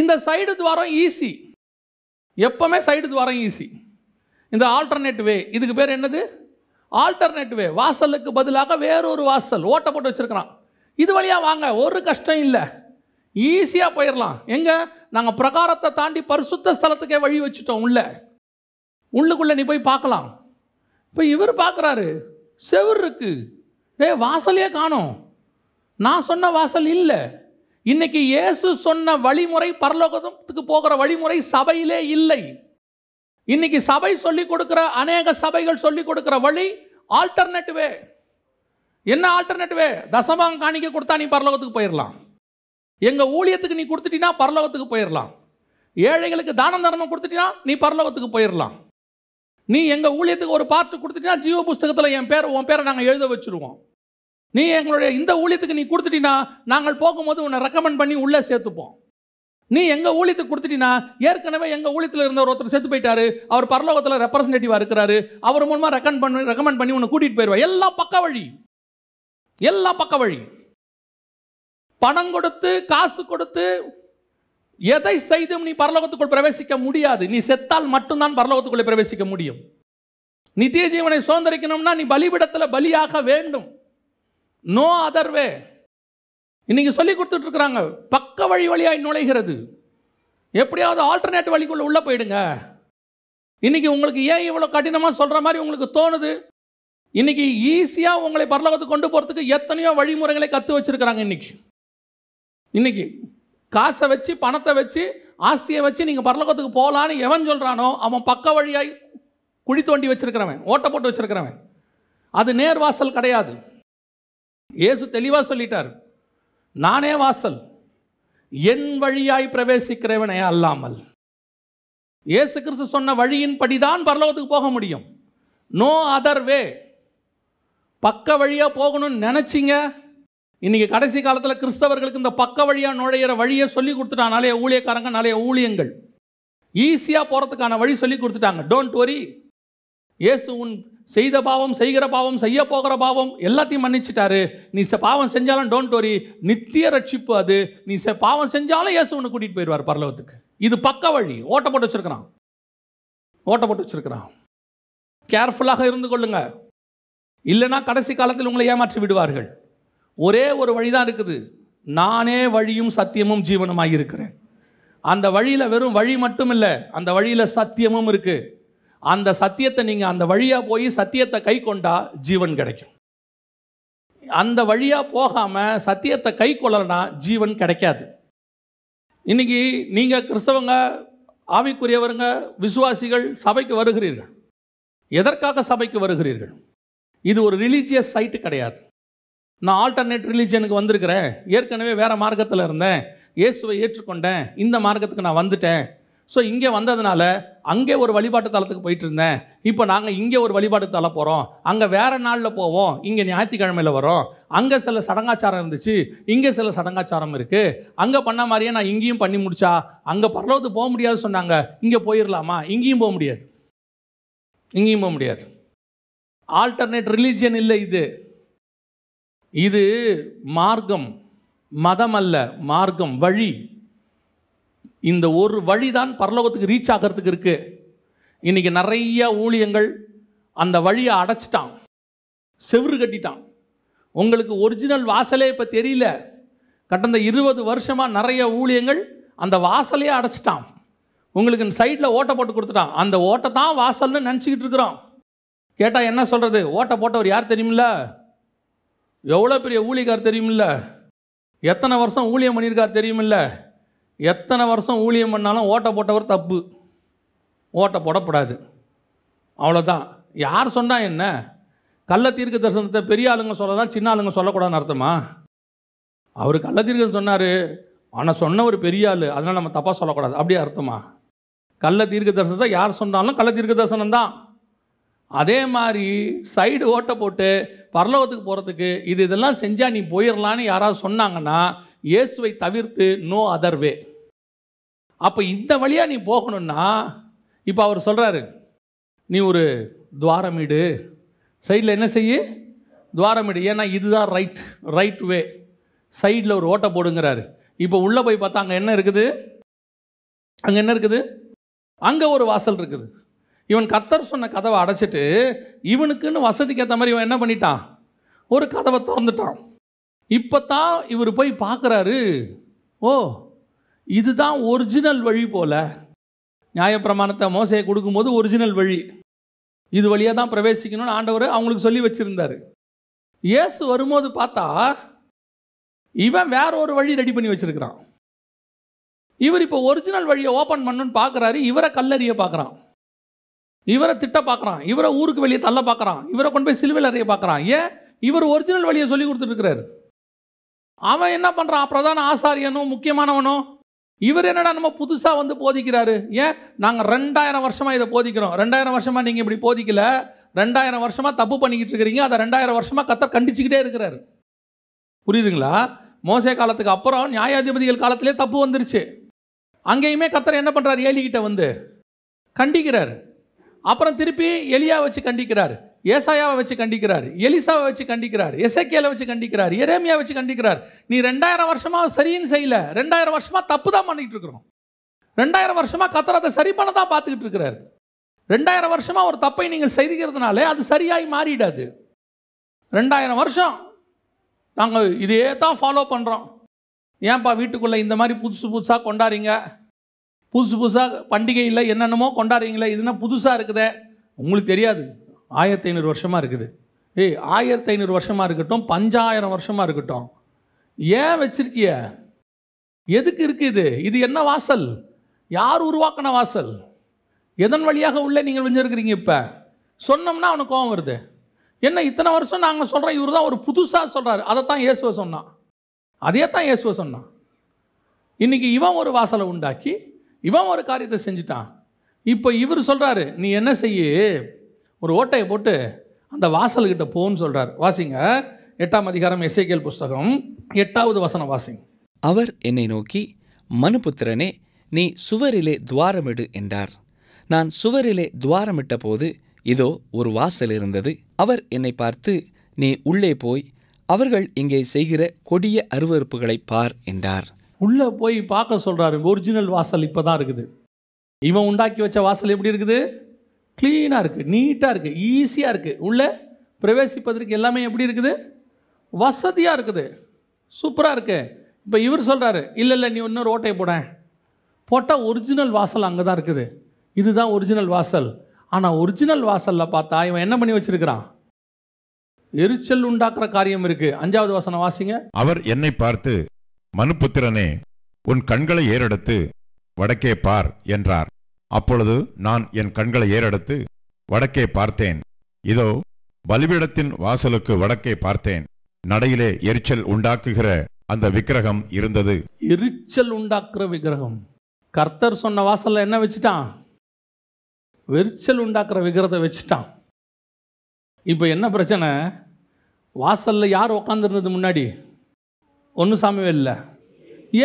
இந்த சைடு துவாரம் ஈஸி e எப்போவுமே சைடு துவாரம் ஈஸி e இந்த ஆல்டர்னேட் வே இதுக்கு பேர் என்னது ஆல்டர்னேட் வே வாசலுக்கு பதிலாக வேறொரு வாசல் ஓட்டை போட்டு வச்சுருக்கிறான் இது வழியாக வாங்க ஒரு கஷ்டம் இல்லை ஈஸியாக போயிடலாம் எங்கே நாங்கள் பிரகாரத்தை தாண்டி பரிசுத்த ஸ்தலத்துக்கே வழி வச்சுட்டோம் உள்ள உள்ளுக்குள்ளே நீ போய் பார்க்கலாம் இப்போ இவர் பார்க்குறாரு செவர் இருக்குது டே வாசலையே காணும் நான் சொன்ன வாசல் இல்லை இன்னைக்கு இயேசு சொன்ன வழிமுறை பரலோகத்துக்கு போகிற வழிமுறை சபையிலே இல்லை இன்னைக்கு சபை சொல்லி கொடுக்குற அநேக சபைகள் சொல்லி கொடுக்குற வழி ஆல்டர்னேட்டிவ் வே என்ன ஆல்டர்னேட்டிவ் வே காணிக்க கொடுத்தா நீ பரலோகத்துக்கு போயிடலாம் எங்கள் ஊழியத்துக்கு நீ கொடுத்துட்டீங்கன்னா பரலோகத்துக்கு போயிடலாம் ஏழைகளுக்கு தானம் தர்மம் கொடுத்துட்டீங்கன்னா நீ பரலோகத்துக்கு போயிடலாம் நீ எங்கள் ஊழியத்துக்கு ஒரு பார்ட்டு கொடுத்துட்டீங்கன்னா ஜீவ புஸ்தகத்தில் என் பேர் உன் பேரை நாங்கள் எழுத வச்சுருவோம் நீ எங்களுடைய இந்த ஊழியத்துக்கு நீ கொடுத்துட்டீங்கன்னா நாங்கள் போகும்போது உன்னை ரெக்கமெண்ட் பண்ணி உள்ளே சேர்த்துப்போம் நீ எங்கள் ஊழியத்துக்கு கொடுத்துட்டீங்கன்னா ஏற்கனவே எங்கள் ஊழியத்தில் இருந்த ஒருத்தர் சேர்த்து போயிட்டாரு அவர் பரலோகத்தில் ரெப்ரசன்டேட்டிவாக இருக்கிறாரு அவர் மூலமாக ரெக்கமெண்ட் பண்ணி ரெக்கமெண்ட் பண்ணி உன்னை கூட்டிகிட்டு போயிடுவா எல்லாம் பக்க வழி எல்லாம் பக்க வழி பணம் கொடுத்து காசு கொடுத்து எதை செய்தும் நீ பரலோகத்துக்குள் பிரவேசிக்க முடியாது நீ செத்தால் மட்டும்தான் பரலோகத்துக்குள்ளே பிரவேசிக்க முடியும் நித்திய ஜீவனை சுதந்திரிக்கணும்னா நீ பலிபிடத்தில் பலியாக வேண்டும் நோ அதர் வே இன்றைக்கி சொல்லி கொடுத்துட்ருக்குறாங்க பக்க வழி வழியாய் நுழைகிறது எப்படியாவது ஆல்டர்னேட் வழிக்குள்ளே உள்ளே போயிடுங்க இன்றைக்கி உங்களுக்கு ஏன் இவ்வளோ கடினமாக சொல்கிற மாதிரி உங்களுக்கு தோணுது இன்னைக்கு ஈஸியாக உங்களை பரலோகத்துக்கு கொண்டு போகிறதுக்கு எத்தனையோ வழிமுறைகளை கற்று வச்சுருக்கிறாங்க இன்னைக்கு இன்றைக்கி காசை வச்சு பணத்தை வச்சு ஆஸ்தியை வச்சு நீங்கள் பரலோகத்துக்கு போகலான்னு எவன் சொல்கிறானோ அவன் பக்க வழியாய் குழி தோண்டி வச்சுருக்கிறவன் ஓட்ட போட்டு வச்சுருக்கிறவன் அது நேர்வாசல் கிடையாது இயேசு தெளிவாக சொல்லிட்டார் நானே வாசல் என் வழியாய் பிரவேசிக்கிறவனே அல்லாமல் இயேசு கிறிஸ்து சொன்ன வழியின்படி தான் பரலோகத்துக்கு போக முடியும் நோ அதர் வே பக்க வழியாக போகணும்னு நினச்சிங்க இன்றைக்கி கடைசி காலத்தில் கிறிஸ்தவர்களுக்கு இந்த பக்க வழியாக நுழையிற வழியை சொல்லி கொடுத்துட்டான் நிறைய ஊழியக்காரங்க நிறைய ஊழியங்கள் ஈஸியாக போகிறதுக்கான வழி சொல்லி கொடுத்துட்டாங்க டோன்ட் வரி இயேசு உன் செய்த பாவம் செய்கிற பாவம் செய்ய போகிற பாவம் எல்லாத்தையும் மன்னிச்சிட்டாரு நீ பாவம் செஞ்சாலும் டோன்ட் வரி நித்திய ரட்சிப்பு அது நீ பாவம் செஞ்சாலும் இயேசு உன்னை கூட்டிகிட்டு போயிடுவார் பரலவத்துக்கு இது பக்க வழி ஓட்ட போட்டு வச்சுருக்கிறான் ஓட்ட போட்டு வச்சுருக்கிறான் கேர்ஃபுல்லாக இருந்து கொள்ளுங்க இல்லைனா கடைசி காலத்தில் உங்களை ஏமாற்றி விடுவார்கள் ஒரே ஒரு வழி தான் இருக்குது நானே வழியும் சத்தியமும் ஜீவனமாக இருக்கிறேன் அந்த வழியில் வெறும் வழி மட்டும் இல்லை அந்த வழியில் சத்தியமும் இருக்குது அந்த சத்தியத்தை நீங்கள் அந்த வழியாக போய் சத்தியத்தை கை கொண்டா ஜீவன் கிடைக்கும் அந்த வழியாக போகாமல் சத்தியத்தை கை கொள்ளலைனா ஜீவன் கிடைக்காது இன்றைக்கி நீங்கள் கிறிஸ்தவங்க ஆவிக்குரியவருங்க விசுவாசிகள் சபைக்கு வருகிறீர்கள் எதற்காக சபைக்கு வருகிறீர்கள் இது ஒரு ரிலீஜியஸ் சைட்டு கிடையாது நான் ஆல்டர்னேட் ரிலீஜியனுக்கு வந்திருக்கிறேன் ஏற்கனவே வேறு மார்க்கத்தில் இருந்தேன் இயேசுவை ஏற்றுக்கொண்டேன் இந்த மார்க்கத்துக்கு நான் வந்துட்டேன் ஸோ இங்கே வந்ததுனால அங்கே ஒரு வழிபாட்டு தலத்துக்கு போயிட்டு இருந்தேன் இப்போ நாங்கள் இங்கே ஒரு வழிபாட்டு தளம் போகிறோம் அங்கே வேறு நாளில் போவோம் இங்கே ஞாயிற்றுக்கிழமையில் வரோம் அங்கே சில சடங்காச்சாரம் இருந்துச்சு இங்கே சில சடங்காச்சாரம் இருக்குது அங்கே பண்ண மாதிரியே நான் இங்கேயும் பண்ணி முடிச்சா அங்கே பரவது போக முடியாது சொன்னாங்க இங்கே போயிடலாமா இங்கேயும் போக முடியாது இங்கேயும் போக முடியாது ஆல்டர்னேட் ரிலீஜியன் இல்லை இது இது மார்க்கம் மதம் அல்ல மார்க்கம் வழி இந்த ஒரு வழி தான் பரலோகத்துக்கு ரீச் ஆகிறதுக்கு இருக்குது இன்றைக்கி நிறைய ஊழியங்கள் அந்த வழியை அடைச்சிட்டான் செவ்று கட்டிட்டான் உங்களுக்கு ஒரிஜினல் வாசலே இப்போ தெரியல கடந்த இருபது வருஷமாக நிறைய ஊழியங்கள் அந்த வாசலையே அடைச்சிட்டான் உங்களுக்கு சைடில் ஓட்டை போட்டு கொடுத்துட்டான் அந்த ஓட்டை தான் வாசல்னு நினச்சிக்கிட்டு இருக்கிறான் கேட்டால் என்ன சொல்கிறது ஓட்டை போட்டவர் யார் தெரியுமில்ல எவ்வளோ பெரிய ஊழியக்கார் தெரியுமில்ல எத்தனை வருஷம் ஊழியம் பண்ணியிருக்கார் தெரியுமில்ல எத்தனை வருஷம் ஊழியம் பண்ணாலும் ஓட்டை போட்டவர் தப்பு ஓட்டை போடப்படாது அவ்வளோதான் யார் சொன்னால் என்ன கள்ள தீர்க்க தரிசனத்தை பெரிய ஆளுங்க சொல்லலாம் சின்ன ஆளுங்க சொல்லக்கூடாதுன்னு அர்த்தமா அவர் கள்ள தீர்க்கம் சொன்னார் ஆனால் சொன்ன ஒரு பெரிய ஆள் அதனால் நம்ம தப்பாக சொல்லக்கூடாது அப்படியே அர்த்தமா கள்ள தீர்க்க தரிசனத்தை யார் சொன்னாலும் கள்ள தீர்க்க தரிசனம் தான் அதே மாதிரி சைடு ஓட்டை போட்டு பரலோகத்துக்கு போகிறதுக்கு இது இதெல்லாம் செஞ்சால் நீ போயிடலான்னு யாராவது சொன்னாங்கன்னா இயேசுவை தவிர்த்து நோ அதர்வே அப்போ இந்த வழியாக நீ போகணும்னா இப்போ அவர் சொல்கிறாரு நீ ஒரு துவாரமிடு சைடில் என்ன செய்ய துவாரமிடு ஏன்னா இதுதான் ரைட் ரைட் வே சைடில் ஒரு ஓட்டை போடுங்கிறாரு இப்போ உள்ளே போய் பார்த்தா அங்கே என்ன இருக்குது அங்கே என்ன இருக்குது அங்கே ஒரு வாசல் இருக்குது இவன் கத்தர் சொன்ன கதவை அடைச்சிட்டு இவனுக்குன்னு வசதிக்கு ஏற்ற மாதிரி இவன் என்ன பண்ணிட்டான் ஒரு கதவை திறந்துட்டான் இப்போ தான் இவர் போய் பார்க்குறாரு ஓ இதுதான் ஒரிஜினல் வழி போல் நியாயப்பிரமாணத்தை மோசையை கொடுக்கும்போது ஒரிஜினல் வழி இது வழியாக தான் பிரவேசிக்கணும்னு ஆண்டவர் அவங்களுக்கு சொல்லி வச்சுருந்தார் இயேசு வரும்போது பார்த்தா இவன் வேற ஒரு வழி ரெடி பண்ணி வச்சுருக்கிறான் இவர் இப்போ ஒரிஜினல் வழியை ஓப்பன் பண்ணுன்னு பார்க்குறாரு இவரை கல்லறிய பார்க்குறான் இவரை திட்ட பார்க்குறான் இவரை ஊருக்கு வெளியே தள்ள பார்க்குறான் இவரை கொண்டு போய் சிலுவையில் அறிய பார்க்குறான் ஏன் இவர் ஒரிஜினல் வழியை சொல்லி கொடுத்துட்ருக்கிறாரு அவன் என்ன பண்ணுறான் பிரதான ஆசாரியனும் முக்கியமானவனும் இவர் என்னடா நம்ம புதுசாக வந்து போதிக்கிறாரு ஏன் நாங்கள் ரெண்டாயிரம் வருஷமாக இதை போதிக்கிறோம் ரெண்டாயிரம் வருஷமாக நீங்கள் இப்படி போதிக்கல ரெண்டாயிரம் வருஷமாக தப்பு பண்ணிக்கிட்டு இருக்கிறீங்க அதை ரெண்டாயிரம் வருஷமாக கத்தர் கண்டிச்சுக்கிட்டே இருக்கிறாரு புரியுதுங்களா மோசே காலத்துக்கு அப்புறம் நியாயாதிபதிகள் காலத்திலே தப்பு வந்துருச்சு அங்கேயுமே கத்தர் என்ன பண்ணுறாரு ஏலிகிட்ட வந்து கண்டிக்கிறார் அப்புறம் திருப்பி எலியா வச்சு கண்டிக்கிறாரு ஏசாயாவை வச்சு கண்டிக்கிறார் எலிசாவை வச்சு கண்டிக்கிறார் எசேக்கியலை வச்சு கண்டிக்கிறார் எரேமியா வச்சு கண்டிக்கிறார் நீ ரெண்டாயிரம் வருஷமாக சரின்னு செய்யல ரெண்டாயிரம் வருஷமாக தப்பு தான் பண்ணிகிட்டு இருக்கிறோம் ரெண்டாயிரம் வருஷமாக கத்தர் அதை சரி பண்ண தான் பார்த்துக்கிட்டு இருக்கிறாரு ரெண்டாயிரம் வருஷமாக ஒரு தப்பை நீங்கள் செய்கிறதுனாலே அது சரியாகி மாறிடாது ரெண்டாயிரம் வருஷம் நாங்கள் இதே தான் ஃபாலோ பண்ணுறோம் ஏன்பா வீட்டுக்குள்ளே இந்த மாதிரி புதுசு புதுசாக கொண்டாடுறீங்க புதுசு புதுசாக பண்டிகையில் என்னென்னமோ கொண்டாடுறீங்களே இதுனா புதுசாக இருக்குதே உங்களுக்கு தெரியாது ஆயிரத்தி ஐநூறு வருஷமாக இருக்குது ஏய் ஆயிரத்தி ஐநூறு வருஷமாக இருக்கட்டும் பஞ்சாயிரம் வருஷமாக இருக்கட்டும் ஏன் வச்சிருக்கிய எதுக்கு இருக்குது இது இது என்ன வாசல் யார் உருவாக்கின வாசல் எதன் வழியாக உள்ளே நீங்கள் வந்துருக்கிறீங்க இப்போ சொன்னோம்னா அவனுக்கு கோவம் வருது என்ன இத்தனை வருஷம் நாங்கள் சொல்கிறோம் இவர் தான் ஒரு புதுசாக சொல்கிறாரு அதை தான் இயேசுவை சொன்னான் அதே தான் இயேசுவை சொன்னான் இன்றைக்கி இவன் ஒரு வாசலை உண்டாக்கி இவன் ஒரு காரியத்தை செஞ்சிட்டான் இப்போ இவர் சொல்கிறாரு நீ என்ன செய்யு ஒரு ஓட்டையை போட்டு அந்த வாசல்கிட்ட போன்னு சொல்கிறார் வாசிங்க எட்டாம் அதிகாரம் எஸ்ஐகேல் புஸ்தகம் எட்டாவது வசனம் வாசிங்க அவர் என்னை நோக்கி மனுபுத்திரனே நீ சுவரிலே துவாரமிடு என்றார் நான் சுவரிலே துவாரமிட்ட போது இதோ ஒரு வாசல் இருந்தது அவர் என்னை பார்த்து நீ உள்ளே போய் அவர்கள் இங்கே செய்கிற கொடிய அருவறுப்புகளை பார் என்றார் உள்ளே போய் பார்க்க சொல்கிறாரு ஒரிஜினல் வாசல் இப்போ தான் இருக்குது இவன் உண்டாக்கி வச்ச வாசல் எப்படி இருக்குது க்ளீனாக இருக்குது நீட்டாக இருக்குது ஈஸியாக இருக்குது உள்ளே பிரவேசிப்பதற்கு எல்லாமே எப்படி இருக்குது வசதியாக இருக்குது சூப்பராக இருக்குது இப்போ இவர் சொல்கிறாரு இல்லை இல்லை நீ இன்னொரு ஓட்டையை போட போட்டால் ஒரிஜினல் வாசல் அங்கே தான் இருக்குது இதுதான் ஒரிஜினல் வாசல் ஆனால் ஒரிஜினல் வாசலில் பார்த்தா இவன் என்ன பண்ணி வச்சிருக்கிறான் எரிச்சல் உண்டாக்குற காரியம் இருக்கு அஞ்சாவது வாசனை வாசிங்க அவர் என்னை பார்த்து மனுபுத்திரனே உன் கண்களை ஏறெடுத்து வடக்கே பார் என்றார் அப்பொழுது நான் என் கண்களை ஏறெடுத்து வடக்கே பார்த்தேன் இதோ பலிபீடத்தின் வாசலுக்கு வடக்கே பார்த்தேன் நடையிலே எரிச்சல் உண்டாக்குகிற அந்த விக்கிரகம் இருந்தது எரிச்சல் உண்டாக்குற விக்கிரகம் கர்த்தர் சொன்ன வாசலில் என்ன வச்சுட்டான் வெறிச்சல் உண்டாக்குற விக்கிரத்தை வச்சுட்டான் இப்போ என்ன பிரச்சனை வாசலில் யார் உக்காந்துருந்தது முன்னாடி ஒன்றும் சாமியும் இல்லை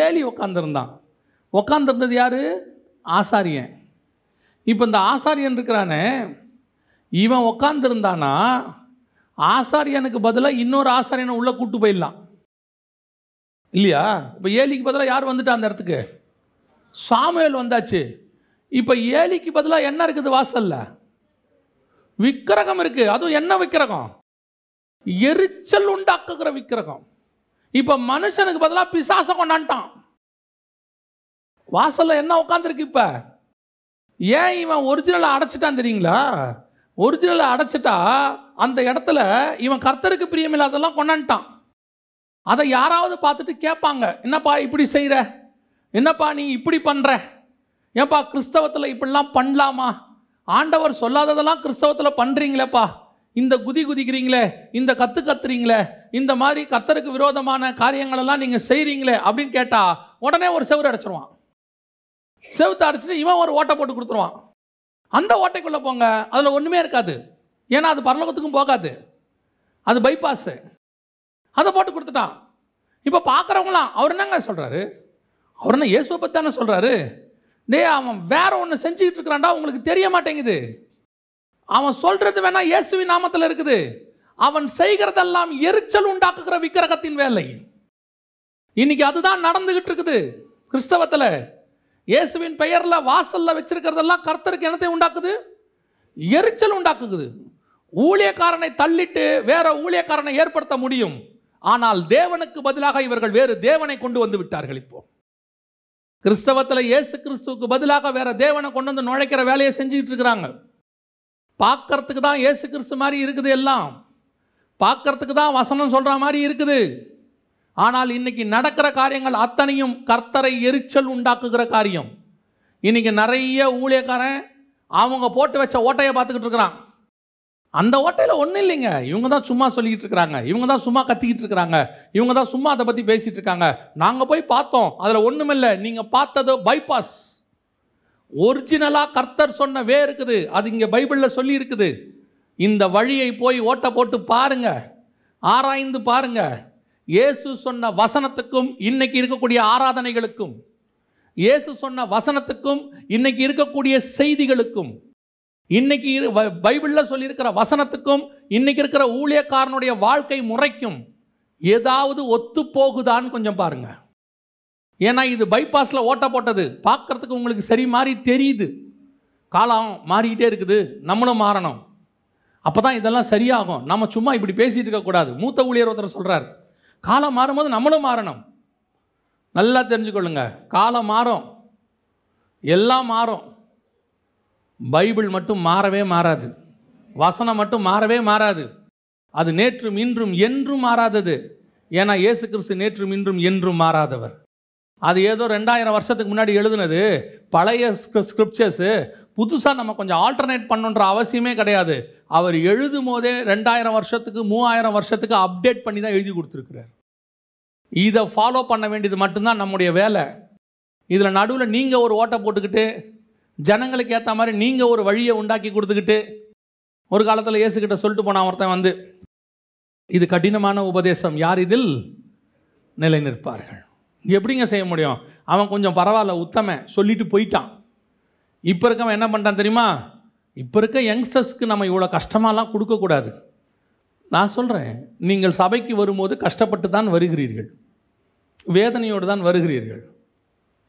ஏலி உக்காந்துருந்தான் உக்காந்துருந்தது யார் ஆசாரியன் இப்போ இந்த ஆசாரியன் இருக்கிறானே இவன் உக்காந்துருந்தானா ஆசாரியனுக்கு பதிலாக இன்னொரு ஆசாரியனை உள்ளே கூட்டு போயிடலாம் இல்லையா இப்போ ஏலிக்கு பதிலாக யார் வந்துட்டா அந்த இடத்துக்கு சாமுவேல் வந்தாச்சு இப்போ ஏலிக்கு பதிலாக என்ன இருக்குது வாசலில் விக்கிரகம் இருக்குது அதுவும் என்ன விக்கிரகம் எரிச்சல் உண்டாக்குகிற விக்கிரகம் இப்போ மனுஷனுக்கு பதிலாக பிசாசம் கொண்டான்ட்டான் வாசலில் என்ன உட்காந்துருக்கு இப்போ ஏன் இவன் ஒரிஜினலாக அடைச்சிட்டான் தெரியுங்களா ஒரிஜினலை அடைச்சிட்டா அந்த இடத்துல இவன் கர்த்தருக்கு பிரியமில்லாதெல்லாம் கொண்டான்ட்டான் அதை யாராவது பார்த்துட்டு கேட்பாங்க என்னப்பா இப்படி செய்கிற என்னப்பா நீ இப்படி பண்ணுற ஏன்பா கிறிஸ்தவத்தில் இப்படிலாம் பண்ணலாமா ஆண்டவர் சொல்லாததெல்லாம் கிறிஸ்தவத்தில் பண்ணுறீங்களேப்பா இந்த குதி குதிக்கிறீங்களே இந்த கற்று கத்துறீங்களே இந்த மாதிரி கர்த்தருக்கு விரோதமான காரியங்களெல்லாம் நீங்கள் செய்கிறீங்களே அப்படின்னு கேட்டால் உடனே ஒரு செவ்வறு அடைச்சிருவான் செவத்தை அடைச்சிட்டு இவன் ஒரு ஓட்டை போட்டு கொடுத்துருவான் அந்த ஓட்டைக்குள்ளே போங்க அதில் ஒன்றுமே இருக்காது ஏன்னா அது பரலோகத்துக்கும் போகாது அது பைபாஸு அதை போட்டு கொடுத்துட்டான் இப்போ பார்க்குறவங்களாம் அவர் என்னங்க சொல்கிறாரு அவர் என்ன இயேசுவை பற்றி தானே சொல்கிறாரு டே அவன் வேற ஒன்று செஞ்சுக்கிட்டு இருக்கிறான்டா உங்களுக்கு தெரிய மாட்டேங்குது அவன் சொல்கிறது வேணா இயேசுவின் நாமத்தில் இருக்குது அவன் செய்கிறதெல்லாம் எரிச்சல் உண்டாக்குகிற விக்கிரகத்தின் வேலை இன்னைக்கு அதுதான் நடந்துகிட்டு இருக்குது கிறிஸ்தவத்தில் இயேசுவின் பெயரில் வாசலில் வச்சுருக்கிறதெல்லாம் கர்த்தருக்கு இனத்தை உண்டாக்குது எரிச்சல் உண்டாக்குது ஊழியக்காரனை தள்ளிட்டு வேற ஊழியக்காரனை ஏற்படுத்த முடியும் ஆனால் தேவனுக்கு பதிலாக இவர்கள் வேறு தேவனை கொண்டு வந்து விட்டார்கள் இப்போ கிறிஸ்தவத்தில் இயேசு கிறிஸ்துவுக்கு பதிலாக வேற தேவனை கொண்டு வந்து நுழைக்கிற வேலையை செஞ்சுக்கிட்டு இருக்கிறாங்க பார்க்கறதுக்கு தான் இயேசு கிறிஸ்து மாதிரி இருக்குது எல்லாம் பார்க்கறதுக்கு தான் வசனம் சொல்கிற மாதிரி இருக்குது ஆனால் இன்றைக்கி நடக்கிற காரியங்கள் அத்தனையும் கர்த்தரை எரிச்சல் உண்டாக்குகிற காரியம் இன்றைக்கி நிறைய ஊழியக்காரன் அவங்க போட்டு வச்ச ஓட்டையை பார்த்துக்கிட்டு இருக்கிறான் அந்த ஓட்டையில் ஒன்றும் இல்லைங்க இவங்க தான் சும்மா சொல்லிக்கிட்டு இருக்கிறாங்க இவங்க தான் சும்மா கத்திக்கிட்டு இருக்கிறாங்க இவங்க தான் சும்மா அதை பற்றி பேசிகிட்டு இருக்காங்க நாங்கள் போய் பார்த்தோம் அதில் ஒன்றுமில்லை நீங்கள் பார்த்ததோ பைபாஸ் ஒரிஜினலாக கர்த்தர் சொன்ன வே இருக்குது அது இங்கே பைபிளில் சொல்லி இருக்குது இந்த வழியை போய் ஓட்டை போட்டு பாருங்கள் ஆராய்ந்து பாருங்கள் இயேசு சொன்ன வசனத்துக்கும் இன்னைக்கு இருக்கக்கூடிய ஆராதனைகளுக்கும் இயேசு சொன்ன வசனத்துக்கும் இன்னைக்கு இருக்கக்கூடிய செய்திகளுக்கும் இன்னைக்கு பைபிளில் சொல்லியிருக்கிற வசனத்துக்கும் இன்னைக்கு இருக்கிற ஊழியக்காரனுடைய வாழ்க்கை முறைக்கும் ஏதாவது ஒத்து போகுதான்னு கொஞ்சம் பாருங்க ஏன்னா இது பைபாஸில் ஓட்ட போட்டது பார்க்குறதுக்கு உங்களுக்கு சரி மாதிரி தெரியுது காலம் மாறிக்கிட்டே இருக்குது நம்மளும் மாறணும் அப்போ தான் இதெல்லாம் சரியாகும் நம்ம சும்மா இப்படி பேசிகிட்டு இருக்கக்கூடாது மூத்த ஊழியர் ஒருத்தர் சொல்கிறார் காலம் மாறும்போது நம்மளும் மாறணும் நல்லா தெரிஞ்சுக்கொள்ளுங்க காலம் மாறும் எல்லாம் மாறும் பைபிள் மட்டும் மாறவே மாறாது வசனம் மட்டும் மாறவே மாறாது அது நேற்றும் இன்றும் என்றும் மாறாதது ஏன்னா இயேசு கிறிஸ்து நேற்றும் இன்றும் என்றும் மாறாதவர் அது ஏதோ ரெண்டாயிரம் வருஷத்துக்கு முன்னாடி எழுதுனது பழைய ஸ்கிரிப்சர்ஸு புதுசாக நம்ம கொஞ்சம் ஆல்டர்னேட் பண்ணுன்ற அவசியமே கிடையாது அவர் எழுதும் போதே ரெண்டாயிரம் வருஷத்துக்கு மூவாயிரம் வருஷத்துக்கு அப்டேட் பண்ணி தான் எழுதி கொடுத்துருக்கிறார் இதை ஃபாலோ பண்ண வேண்டியது மட்டும்தான் நம்முடைய வேலை இதில் நடுவில் நீங்கள் ஒரு ஓட்டை போட்டுக்கிட்டு ஜனங்களுக்கு ஏற்ற மாதிரி நீங்கள் ஒரு வழியை உண்டாக்கி கொடுத்துக்கிட்டு ஒரு காலத்தில் இயேசுக்கிட்ட சொல்லிட்டு போனால் ஒருத்தன் வந்து இது கடினமான உபதேசம் யார் இதில் நிலை நிற்பார்கள் எப்படிங்க செய்ய முடியும் அவன் கொஞ்சம் பரவாயில்ல உத்தம சொல்லிட்டு போயிட்டான் இப்போ இருக்கவன் என்ன பண்ணுறான் தெரியுமா இப்போ இருக்க யங்ஸ்டர்ஸ்க்கு நம்ம இவ்வளோ கஷ்டமாலாம் கொடுக்கக்கூடாது நான் சொல்கிறேன் நீங்கள் சபைக்கு வரும்போது கஷ்டப்பட்டு தான் வருகிறீர்கள் வேதனையோடு தான் வருகிறீர்கள்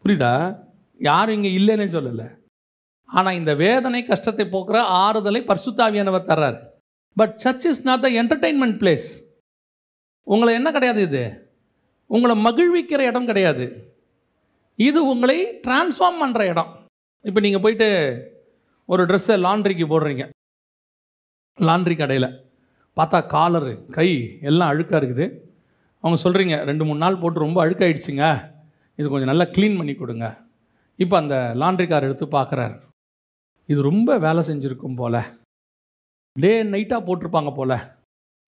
புரியுதா யாரும் இங்கே இல்லைன்னு சொல்லலை ஆனால் இந்த வேதனை கஷ்டத்தை போக்குற ஆறுதலை பர்சுத்தாவியானவர் தர்றாரு but church is not the entertainment place உங்களை என்ன கிடையாது இது உங்களை மகிழ்விக்கிற இடம் கிடையாது இது உங்களை டிரான்ஸ்ஃபார்ம் பண்ணுற இடம் இப்போ நீங்கள் போயிட்டு ஒரு ட்ரெஸ்ஸை லாண்ட்ரிக்கு போடுறீங்க லாண்ட்ரி கடையில் பார்த்தா காலரு கை எல்லாம் அழுக்காக இருக்குது அவங்க சொல்கிறீங்க ரெண்டு மூணு நாள் போட்டு ரொம்ப அழுக்காயிடுச்சுங்க இது கொஞ்சம் நல்லா க்ளீன் பண்ணி கொடுங்க இப்போ அந்த லாண்ட்ரிக்கார் எடுத்து பார்க்குறாரு இது ரொம்ப வேலை செஞ்சுருக்கும் போல் டே நைட்டாக போட்டிருப்பாங்க போல்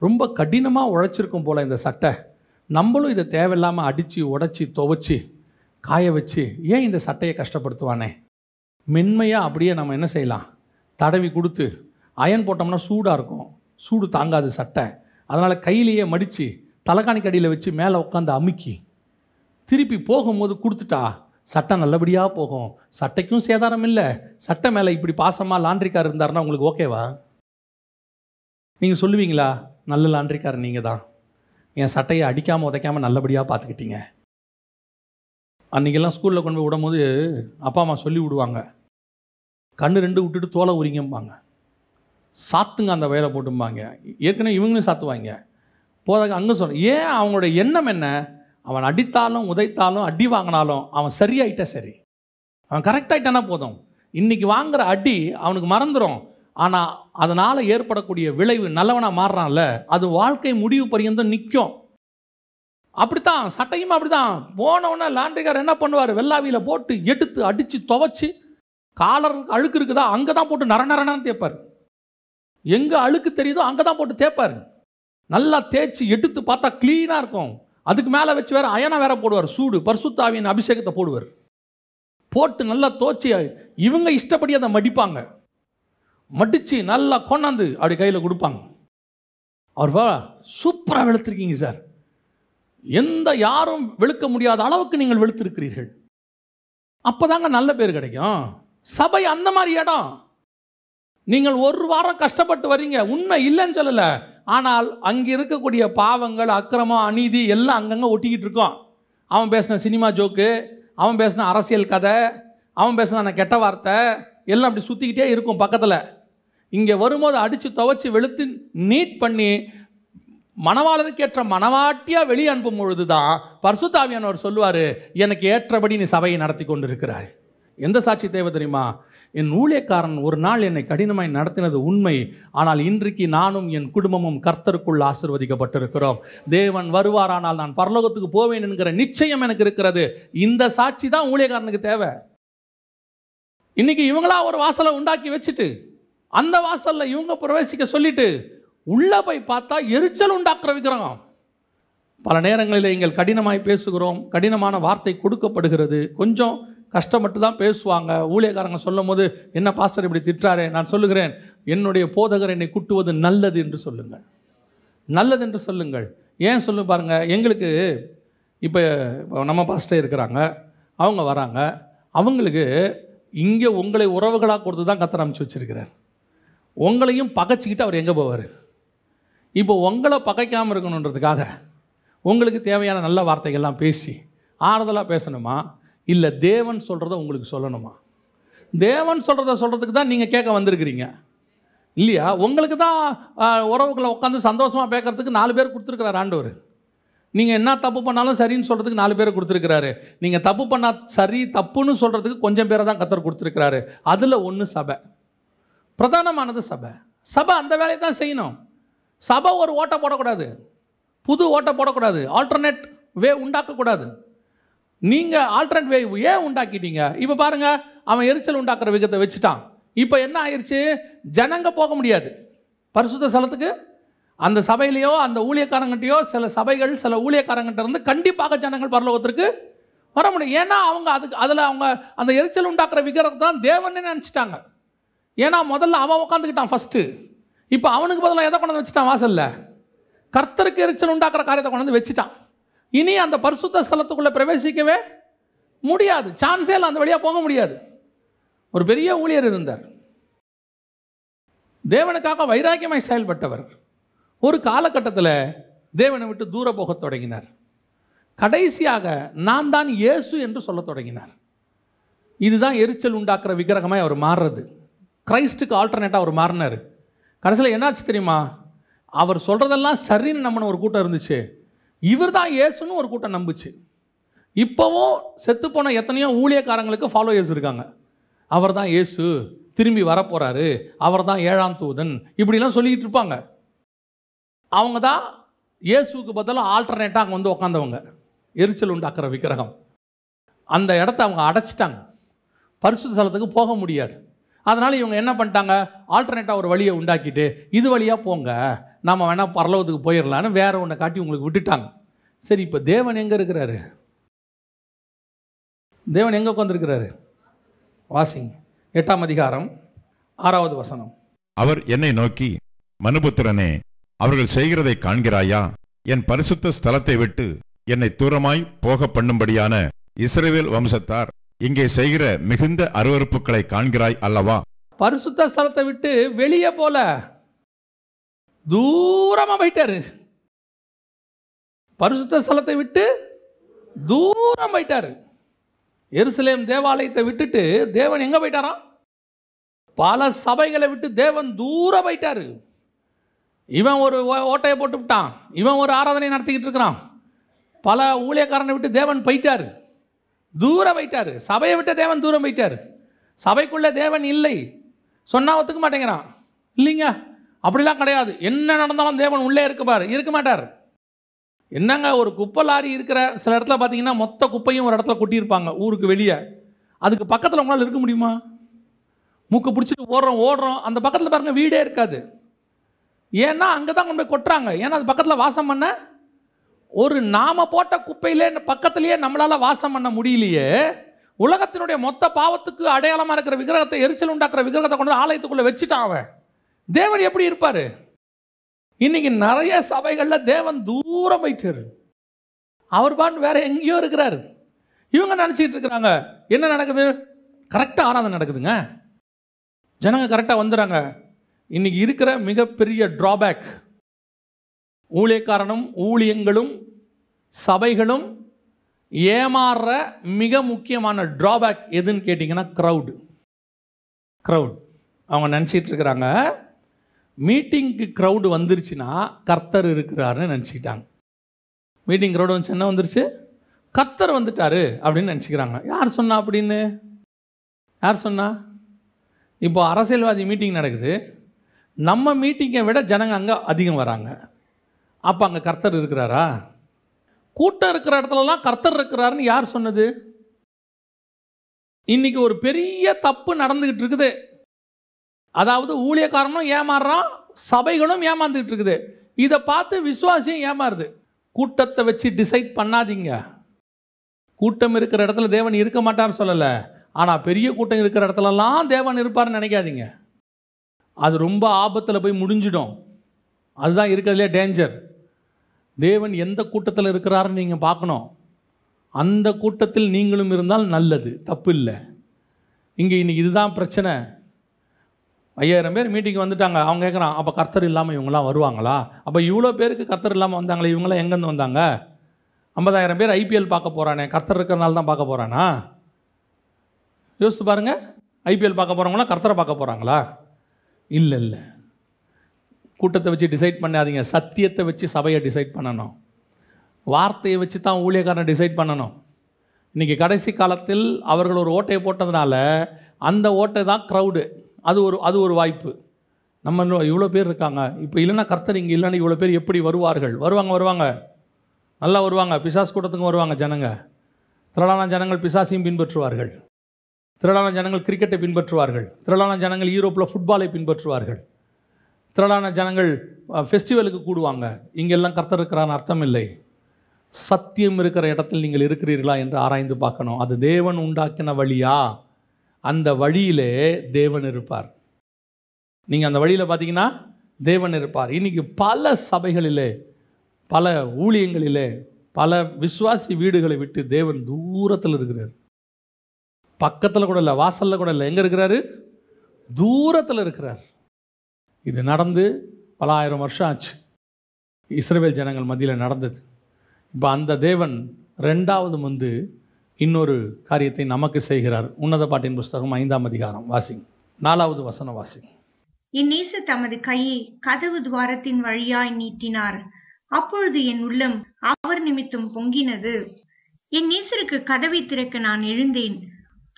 ரொம்ப கடினமாக உழைச்சிருக்கும் போல் இந்த சட்டை நம்மளும் இதை தேவையில்லாமல் அடித்து உடச்சி துவைச்சி காய வச்சு ஏன் இந்த சட்டையை கஷ்டப்படுத்துவானே மென்மையாக அப்படியே நம்ம என்ன செய்யலாம் தடவி கொடுத்து அயன் போட்டோம்னா சூடாக இருக்கும் சூடு தாங்காது சட்டை அதனால் கையிலேயே மடித்து தலைக்காணி கடியில் வச்சு மேலே உட்காந்து அமுக்கி திருப்பி போகும்போது கொடுத்துட்டா சட்டை நல்லபடியாக போகும் சட்டைக்கும் சேதாரம் இல்லை சட்டை மேலே இப்படி பாசமாக லாண்ட்ரிக்கார் இருந்தார்னா உங்களுக்கு ஓகேவா நீங்கள் சொல்லுவீங்களா நல்ல லாண்ட்ரிக்கார் நீங்கள் தான் என் சட்டையை அடிக்காமல் உதைக்காமல் நல்லபடியாக பார்த்துக்கிட்டீங்க அன்றைக்கெல்லாம் ஸ்கூலில் கொண்டு போய் விடும்போது அப்பா அம்மா சொல்லி விடுவாங்க கண்ணு ரெண்டு விட்டுட்டு தோலை உரிங்கம்பாங்க சாத்துங்க அந்த வயலை போட்டும்பாங்க ஏற்கனவே இவங்களும் சாத்துவாங்க போதாக அங்கே சொல்ல ஏன் அவங்களோட எண்ணம் என்ன அவன் அடித்தாலும் உதைத்தாலும் அடி வாங்கினாலும் அவன் சரியாயிட்டா சரி அவன் கரெக்டாகிட்டானா போதும் இன்றைக்கி வாங்குகிற அடி அவனுக்கு மறந்துடும் ஆனால் அதனால் ஏற்படக்கூடிய விளைவு நல்லவனாக மாறுறான்ல அது வாழ்க்கை முடிவு பரியந்தும் நிற்கும் அப்படித்தான் சட்டையும் அப்படி தான் போனவொன்னே லாண்ட்ரிகார் என்ன பண்ணுவார் வெள்ளாவியில் போட்டு எடுத்து அடித்து துவச்சி காலர் அழுக்கு இருக்குதா அங்கே தான் போட்டு நர நரணான்னு தேய்ப்பார் எங்கே அழுக்கு தெரியுதோ அங்கே தான் போட்டு தேய்ப்பார் நல்லா தேய்ச்சி எடுத்து பார்த்தா க்ளீனாக இருக்கும் அதுக்கு மேலே வச்சு வேறு அயனை வேற போடுவார் சூடு பர்சுத்தாவின் அபிஷேகத்தை போடுவார் போட்டு நல்லா தோச்சி இவங்க இஷ்டப்படி அதை மடிப்பாங்க மடித்து நல்லா கொண்டாந்து அப்படி கையில் கொடுப்பாங்க அவர் வா சூப்பராக வெளுத்திருக்கீங்க சார் எந்த யாரும் வெளுக்க முடியாத அளவுக்கு நீங்கள் வெளுத்திருக்கிறீர்கள் அப்போ தாங்க நல்ல பேர் கிடைக்கும் சபை அந்த மாதிரி இடம் நீங்கள் ஒரு வாரம் கஷ்டப்பட்டு வரீங்க உண்மை இல்லைன்னு சொல்லலை ஆனால் அங்கே இருக்கக்கூடிய பாவங்கள் அக்கிரமம் அநீதி எல்லாம் அங்கங்கே ஒட்டிக்கிட்டு இருக்கோம் அவன் பேசின சினிமா ஜோக்கு அவன் பேசின அரசியல் கதை அவன் பேசின கெட்ட வார்த்தை எல்லாம் அப்படி சுற்றிக்கிட்டே இருக்கும் பக்கத்தில் இங்கே வரும்போது அடித்து துவச்சி வெளுத்து நீட் பண்ணி மனவாளருக்கு ஏற்ற மணவாட்டியாக வெளியே அனுப்பும் பொழுது தான் பர்சுத்தாவியானவர் சொல்லுவார் எனக்கு ஏற்றபடி நீ சபையை நடத்தி கொண்டு இருக்கிறாய் எந்த சாட்சி தேவை தெரியுமா என் ஊழியக்காரன் ஒரு நாள் என்னை கடினமாய் நடத்தினது உண்மை ஆனால் இன்றைக்கு நானும் என் குடும்பமும் கர்த்தருக்குள் ஆசிர்வதிக்கப்பட்டிருக்கிறோம் தேவன் வருவாரானால் நான் பரலோகத்துக்கு போவேன் என்கிற நிச்சயம் எனக்கு இருக்கிறது இந்த சாட்சி தான் ஊழியக்காரனுக்கு தேவை இன்னைக்கு இவங்களா ஒரு வாசலை உண்டாக்கி வச்சுட்டு அந்த வாசலில் இவங்க பிரவேசிக்க சொல்லிட்டு உள்ளே போய் பார்த்தா எரிச்சல் உண்டாக்குற விக்கிரகம் பல நேரங்களில் எங்கள் கடினமாய் பேசுகிறோம் கடினமான வார்த்தை கொடுக்கப்படுகிறது கொஞ்சம் கஷ்டப்பட்டு தான் பேசுவாங்க ஊழியக்காரங்க சொல்லும் போது என்ன பாஸ்டர் இப்படி திட்டாரு நான் சொல்லுகிறேன் என்னுடைய போதகர் என்னை குட்டுவது நல்லது என்று சொல்லுங்கள் நல்லது என்று சொல்லுங்கள் ஏன் சொல்லு பாருங்கள் எங்களுக்கு இப்போ நம்ம பாஸ்டர் இருக்கிறாங்க அவங்க வராங்க அவங்களுக்கு இங்கே உங்களை உறவுகளாக கொடுத்து தான் கத்தர் அமைச்சு வச்சுருக்கிறார் உங்களையும் பகைச்சிக்கிட்டு அவர் எங்கே போவார் இப்போ உங்களை பகைக்காமல் இருக்கணுன்றதுக்காக உங்களுக்கு தேவையான நல்ல வார்த்தைகள்லாம் பேசி ஆறுதலாக பேசணுமா இல்லை தேவன் சொல்கிறத உங்களுக்கு சொல்லணுமா தேவன் சொல்கிறத சொல்கிறதுக்கு தான் நீங்கள் கேட்க வந்திருக்கிறீங்க இல்லையா உங்களுக்கு தான் உறவுகளை உட்காந்து சந்தோஷமாக பேக்கிறதுக்கு நாலு பேர் கொடுத்துருக்குறாரு ஆண்டவர் நீங்கள் என்ன தப்பு பண்ணாலும் சரின்னு சொல்கிறதுக்கு நாலு பேர் கொடுத்துருக்கிறாரு நீங்கள் தப்பு பண்ணால் சரி தப்புன்னு சொல்கிறதுக்கு கொஞ்சம் பேரை தான் கத்தர் கொடுத்துருக்குறாரு அதில் ஒன்று சபை பிரதானமானது சபை சபை அந்த வேலையை தான் செய்யணும் சபை ஒரு ஓட்டை போடக்கூடாது புது ஓட்டை போடக்கூடாது ஆல்டர்னேட் வே உண்டாக்கக்கூடாது நீங்கள் ஆல்டர்னேட் வே ஏன் உண்டாக்கிட்டீங்க இப்போ பாருங்கள் அவன் எரிச்சல் உண்டாக்குற விகத்தை வச்சுட்டான் இப்போ என்ன ஆயிடுச்சு ஜனங்க போக முடியாது பரிசுத்த ஸ்தலத்துக்கு அந்த சபையிலையோ அந்த ஊழியக்காரங்கிட்டையோ சில சபைகள் சில ஊழியக்காரங்கிட்ட இருந்து கண்டிப்பாக ஜனங்கள் பரலோகத்திற்கு வர முடியும் ஏன்னா அவங்க அதுக்கு அதில் அவங்க அந்த எரிச்சல் உண்டாக்குற விக்கிரத்தை தான் தேவன்னு நினச்சிட்டாங்க ஏன்னா முதல்ல அவன் உட்காந்துக்கிட்டான் ஃபஸ்ட்டு இப்போ அவனுக்கு பதிலாக எதை கொண்டு வச்சுட்டான் வாசலில் கர்த்தருக்கு எரிச்சல் உண்டாக்குற காரியத்தை கொண்டு வந்து வச்சுட்டான் இனி அந்த பரிசுத்த ஸ்தலத்துக்குள்ளே பிரவேசிக்கவே முடியாது சான்ஸே இல்லை அந்த வழியாக போக முடியாது ஒரு பெரிய ஊழியர் இருந்தார் தேவனுக்காக வைராக்கியமாய் செயல்பட்டவர் ஒரு காலகட்டத்தில் தேவனை விட்டு தூர போக தொடங்கினார் கடைசியாக நான் தான் இயேசு என்று சொல்ல தொடங்கினார் இதுதான் எரிச்சல் உண்டாக்குற விக்கிரகமாக அவர் மாறுறது கிரைஸ்டுக்கு ஆல்டர்னேட்டாக அவர் மாறினார் கடைசியில் என்னாச்சு தெரியுமா அவர் சொல்கிறதெல்லாம் சரின்னு நம்மன ஒரு கூட்டம் இருந்துச்சு இவர் தான் ஏசுன்னு ஒரு கூட்டம் நம்புச்சு இப்போவும் செத்துப்போன எத்தனையோ ஊழியக்காரங்களுக்கு ஃபாலோயர்ஸ் இருக்காங்க அவர் தான் ஏசு திரும்பி வரப்போகிறாரு அவர் தான் ஏழாம் தூதன் இப்படிலாம் சொல்லிக்கிட்டு இருப்பாங்க அவங்க தான் இயேசுக்கு பதிலாக ஆல்டர்னேட்டாக அங்கே வந்து உக்காந்தவங்க எரிச்சல் உண்டாக்குற விக்கிரகம் அந்த இடத்த அவங்க அடைச்சிட்டாங்க பரிசு ஸ்தலத்துக்கு போக முடியாது அதனால் இவங்க என்ன பண்ணிட்டாங்க ஆல்டர்னேட்டாக ஒரு வழியை உண்டாக்கிட்டு இது வழியாக போங்க நாம் வேணால் பரலோகத்துக்கு போயிடலான்னு வேற ஒன்றை காட்டி உங்களுக்கு விட்டுட்டாங்க சரி இப்போ தேவன் எங்கே இருக்கிறாரு தேவன் எங்கே உட்காந்துருக்கிறாரு வாசிங் எட்டாம் அதிகாரம் ஆறாவது வசனம் அவர் என்னை நோக்கி மனுபுத்திரனே அவர்கள் செய்கிறதை காண்கிறாயா என் பரிசுத்த ஸ்தலத்தை விட்டு என்னை தூரமாய் போக பண்ணும்படியான இஸ்ரேவேல் வம்சத்தார் இங்கே செய்கிற மிகுந்த அருவறுப்புகளை காண்கிறாய் அல்லவா பரிசுத்த ஸ்தலத்தை விட்டு வெளியே போல தூரமாக போயிட்டார் பரிசுத்த ஸ்தலத்தை விட்டு தூரம் போயிட்டார் எருசலேம் தேவாலயத்தை விட்டுட்டு தேவன் எங்கே போயிட்டாராம் பல சபைகளை விட்டு தேவன் தூரம் போயிட்டார் இவன் ஒரு ஓட்டையை போட்டு விட்டான் இவன் ஒரு ஆராதனை நடத்திக்கிட்டு இருக்கிறான் பல ஊழியக்காரனை விட்டு தேவன் போயிட்டார் தூரம் போயிட்டார் சபையை விட்டு தேவன் தூரம் போயிட்டார் சபைக்குள்ளே தேவன் இல்லை சொன்னால் ஒத்துக்க மாட்டேங்கிறான் இல்லைங்க அப்படிலாம் கிடையாது என்ன நடந்தாலும் தேவன் உள்ளே இருக்குப்பார் இருக்க மாட்டார் என்னங்க ஒரு குப்பை லாரி இருக்கிற சில இடத்துல பார்த்தீங்கன்னா மொத்த குப்பையும் ஒரு இடத்துல கொட்டியிருப்பாங்க ஊருக்கு வெளியே அதுக்கு பக்கத்தில் உங்களால் இருக்க முடியுமா மூக்கு பிடிச்சிட்டு ஓடுறோம் ஓடுறோம் அந்த பக்கத்தில் பாருங்கள் வீடே இருக்காது ஏன்னா அங்கே தான் கொண்டு போய் கொட்டுறாங்க ஏன்னா அது பக்கத்தில் வாசம் பண்ண ஒரு நாம போட்ட குப்பையிலே பக்கத்துலேயே நம்மளால் வாசம் பண்ண முடியலையே உலகத்தினுடைய மொத்த பாவத்துக்கு அடையாளமாக இருக்கிற விக்கிரகத்தை எரிச்சல் உண்டாக்குற விக்கிரகத்தை கொண்டு ஆலயத்துக்குள்ளே வச்சுட்டான் அவன் தேவன் எப்படி இருப்பார் இன்னைக்கு நிறைய சபைகளில் தேவன் தூரம் போயிட்டார் அவர் பாண்டு வேற எங்கேயோ இருக்கிறார் இவங்க நினச்சிக்கிட்டு இருக்கிறாங்க என்ன நடக்குது கரெக்டாக ஆராதனை நடக்குதுங்க ஜனங்க கரெக்டாக வந்துடுறாங்க இன்னைக்கு இருக்கிற மிகப்பெரிய ட்ராபேக் ஊழியக்காரனும் ஊழியங்களும் சபைகளும் ஏமாறுற மிக முக்கியமான ட்ராபேக் எதுன்னு கேட்டிங்கன்னா க்ரௌடு க்ரௌட் அவங்க நினச்சிட்டு இருக்கிறாங்க மீட்டிங்க்கு க்ரௌடு வந்துருச்சுன்னா கர்த்தர் இருக்கிறாருன்னு நினச்சிக்கிட்டாங்க மீட்டிங் க்ரௌடு வந்துச்சு என்ன வந்துருச்சு கர்த்தர் வந்துட்டார் அப்படின்னு நினச்சிக்கிறாங்க யார் சொன்னா அப்படின்னு யார் சொன்னா இப்போ அரசியல்வாதி மீட்டிங் நடக்குது நம்ம மீட்டிங்கை விட ஜனங்க அங்கே அதிகம் வராங்க அப்போ அங்கே கர்த்தர் இருக்கிறாரா கூட்டம் இருக்கிற இடத்துலலாம் கர்த்தர் இருக்கிறாருன்னு யார் சொன்னது இன்றைக்கி ஒரு பெரிய தப்பு நடந்துக்கிட்டு இருக்குது அதாவது ஊழியக்காரனும் ஏமாறுறான் சபைகளும் ஏமாந்துக்கிட்டு இருக்குது இதை பார்த்து விசுவாசியும் ஏமாறுது கூட்டத்தை வச்சு டிசைட் பண்ணாதீங்க கூட்டம் இருக்கிற இடத்துல தேவன் இருக்க மாட்டார்னு சொல்லலை ஆனால் பெரிய கூட்டம் இருக்கிற இடத்துலலாம் தேவன் இருப்பார்னு நினைக்காதீங்க அது ரொம்ப ஆபத்தில் போய் முடிஞ்சிடும் அதுதான் இருக்கிறதுலே டேஞ்சர் தேவன் எந்த கூட்டத்தில் இருக்கிறாருன்னு நீங்கள் பார்க்கணும் அந்த கூட்டத்தில் நீங்களும் இருந்தால் நல்லது தப்பு இல்லை இங்கே இன்றைக்கி இதுதான் பிரச்சனை ஐயாயிரம் பேர் மீட்டிங் வந்துட்டாங்க அவங்க கேட்குறான் அப்போ கர்த்தர் இல்லாமல் இவங்களாம் வருவாங்களா அப்போ இவ்வளோ பேருக்கு கர்த்தர் இல்லாமல் வந்தாங்களே இவங்களாம் எங்கேருந்து வந்தாங்க ஐம்பதாயிரம் பேர் ஐபிஎல் பார்க்க போகிறானே கர்த்தர் இருக்கிறதுனால தான் பார்க்க போகிறானா யோசித்து பாருங்கள் ஐபிஎல் பார்க்க போகிறவங்களாம் கர்த்தரை பார்க்க போகிறாங்களா இல்லை இல்லை கூட்டத்தை வச்சு டிசைட் பண்ணாதீங்க சத்தியத்தை வச்சு சபையை டிசைட் பண்ணணும் வார்த்தையை வச்சு தான் ஊழியக்காரனை டிசைட் பண்ணணும் இன்றைக்கி கடைசி காலத்தில் அவர்கள் ஒரு ஓட்டையை போட்டதுனால அந்த ஓட்டை தான் க்ரௌடு அது ஒரு அது ஒரு வாய்ப்பு நம்ம இவ்வளோ பேர் இருக்காங்க இப்போ இல்லைன்னா கர்த்தர் இங்கே இல்லைன்னா இவ்வளோ பேர் எப்படி வருவார்கள் வருவாங்க வருவாங்க நல்லா வருவாங்க பிசாஸ் கூட்டத்துக்கும் வருவாங்க ஜனங்க திரளான ஜனங்கள் பிசாசையும் பின்பற்றுவார்கள் திரளான ஜனங்கள் கிரிக்கெட்டை பின்பற்றுவார்கள் திரளான ஜனங்கள் யூரோப்பில் ஃபுட்பாலை பின்பற்றுவார்கள் திரளான ஜனங்கள் ஃபெஸ்டிவலுக்கு கூடுவாங்க இங்கெல்லாம் கர்த்தர் இருக்கிறான்னு அர்த்தம் இல்லை சத்தியம் இருக்கிற இடத்தில் நீங்கள் இருக்கிறீர்களா என்று ஆராய்ந்து பார்க்கணும் அது தேவன் உண்டாக்கின வழியா அந்த வழியிலே தேவன் இருப்பார் நீங்கள் அந்த வழியில் பார்த்தீங்கன்னா தேவன் இருப்பார் இன்றைக்கி பல சபைகளிலே பல ஊழியங்களிலே பல விஸ்வாசி வீடுகளை விட்டு தேவன் தூரத்தில் இருக்கிறார் பக்கத்தில் கூட இல்லை வாசலில் கூட இல்லை எங்கே இருக்கிறாரு தூரத்தில் இருக்கிறார் இது நடந்து பல ஆயிரம் வருஷம் ஆச்சு இஸ்ரேல் ஜனங்கள் மத்தியில் நடந்தது இப்போ அந்த தேவன் ரெண்டாவது வந்து இன்னொரு காரியத்தை நமக்கு செய்கிறார் உன்னத பாட்டின் புஸ்தகம் ஐந்தாம் அதிகாரம் வாசிங் நாலாவது வசன வாசிங் இந்நேச தமது கையை கதவு துவாரத்தின் வழியாய் நீட்டினார் அப்பொழுது என் உள்ளம் அவர் நிமித்தம் பொங்கினது என் நேசருக்கு கதவை திறக்க நான் எழுந்தேன்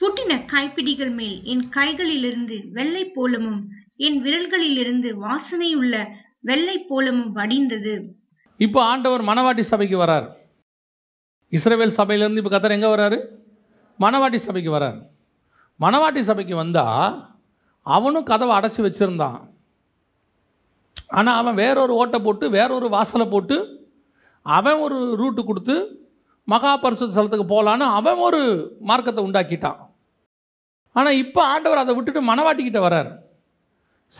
பூட்டின கைப்பிடிகள் மேல் என் கைகளிலிருந்து வெள்ளை போலமும் என் விரல்களிலிருந்து வாசனை உள்ள வெள்ளை போலமும் வடிந்தது இப்போ ஆண்டவர் மனவாட்டி சபைக்கு வரார் இஸ்ரேவேல் சபையிலேருந்து இப்போ கத்தர் எங்கே வர்றாரு மணவாட்டி சபைக்கு வரார் மணவாட்டி சபைக்கு வந்தால் அவனும் கதவை அடைச்சி வச்சுருந்தான் ஆனால் அவன் வேறொரு ஓட்டை போட்டு வேறொரு வாசலை போட்டு அவன் ஒரு ரூட்டு கொடுத்து மகா ஸ்தலத்துக்கு போகலான்னு அவன் ஒரு மார்க்கத்தை உண்டாக்கிட்டான் ஆனால் இப்போ ஆண்டவர் அதை விட்டுட்டு மணவாட்டிக்கிட்ட வரார்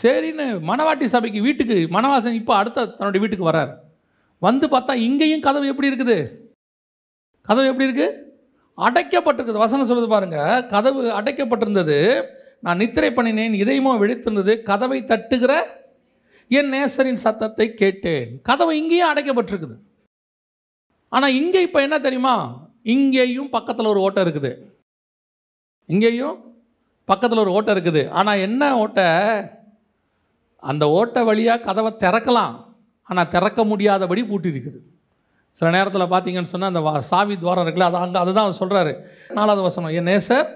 சரின்னு மணவாட்டி சபைக்கு வீட்டுக்கு மணவாசன் இப்போ அடுத்த தன்னுடைய வீட்டுக்கு வரார் வந்து பார்த்தா இங்கேயும் கதவு எப்படி இருக்குது கதவு எப்படி இருக்குது அடைக்கப்பட்டிருக்குது வசனம் சொல்லுது பாருங்கள் கதவு அடைக்கப்பட்டிருந்தது நான் நித்திரை பண்ணினேன் இதயமோ விழித்திருந்தது கதவை தட்டுகிற என் நேசரின் சத்தத்தை கேட்டேன் கதவு இங்கேயும் அடைக்கப்பட்டிருக்குது ஆனால் இங்கே இப்போ என்ன தெரியுமா இங்கேயும் பக்கத்தில் ஒரு ஓட்டை இருக்குது இங்கேயும் பக்கத்தில் ஒரு ஓட்டை இருக்குது ஆனால் என்ன ஓட்டை அந்த ஓட்டை வழியாக கதவை திறக்கலாம் ஆனால் திறக்க முடியாதபடி பூட்டியிருக்குது சில நேரத்தில் பார்த்தீங்கன்னு சொன்னால் அந்த சாவி துவாரம் இருக்குல்ல அதை அங்கே அதை தான் அவர் சொல்கிறாரு நாலாவது வசனம் என் நேசர்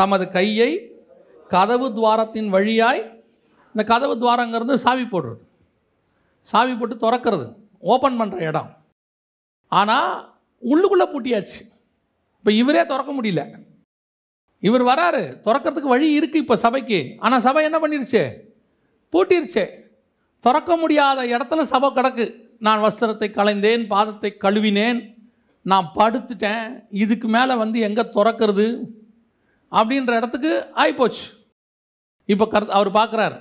தமது கையை கதவு துவாரத்தின் வழியாய் இந்த கதவு துவாரங்கிறது சாவி போடுறது சாவி போட்டு திறக்கிறது ஓப்பன் பண்ணுற இடம் ஆனால் உள்ளுக்குள்ளே பூட்டியாச்சு இப்போ இவரே திறக்க முடியல இவர் வராரு திறக்கிறதுக்கு வழி இருக்குது இப்போ சபைக்கு ஆனால் சபை என்ன பண்ணிருச்சு பூட்டிருச்சு திறக்க முடியாத இடத்துல சபை கிடக்கு நான் வஸ்திரத்தை களைந்தேன் பாதத்தை கழுவினேன் நான் படுத்துட்டேன் இதுக்கு மேலே வந்து எங்கே துறக்கிறது அப்படின்ற இடத்துக்கு ஆகிப்போச்சு இப்போ கர் அவர் பார்க்குறார்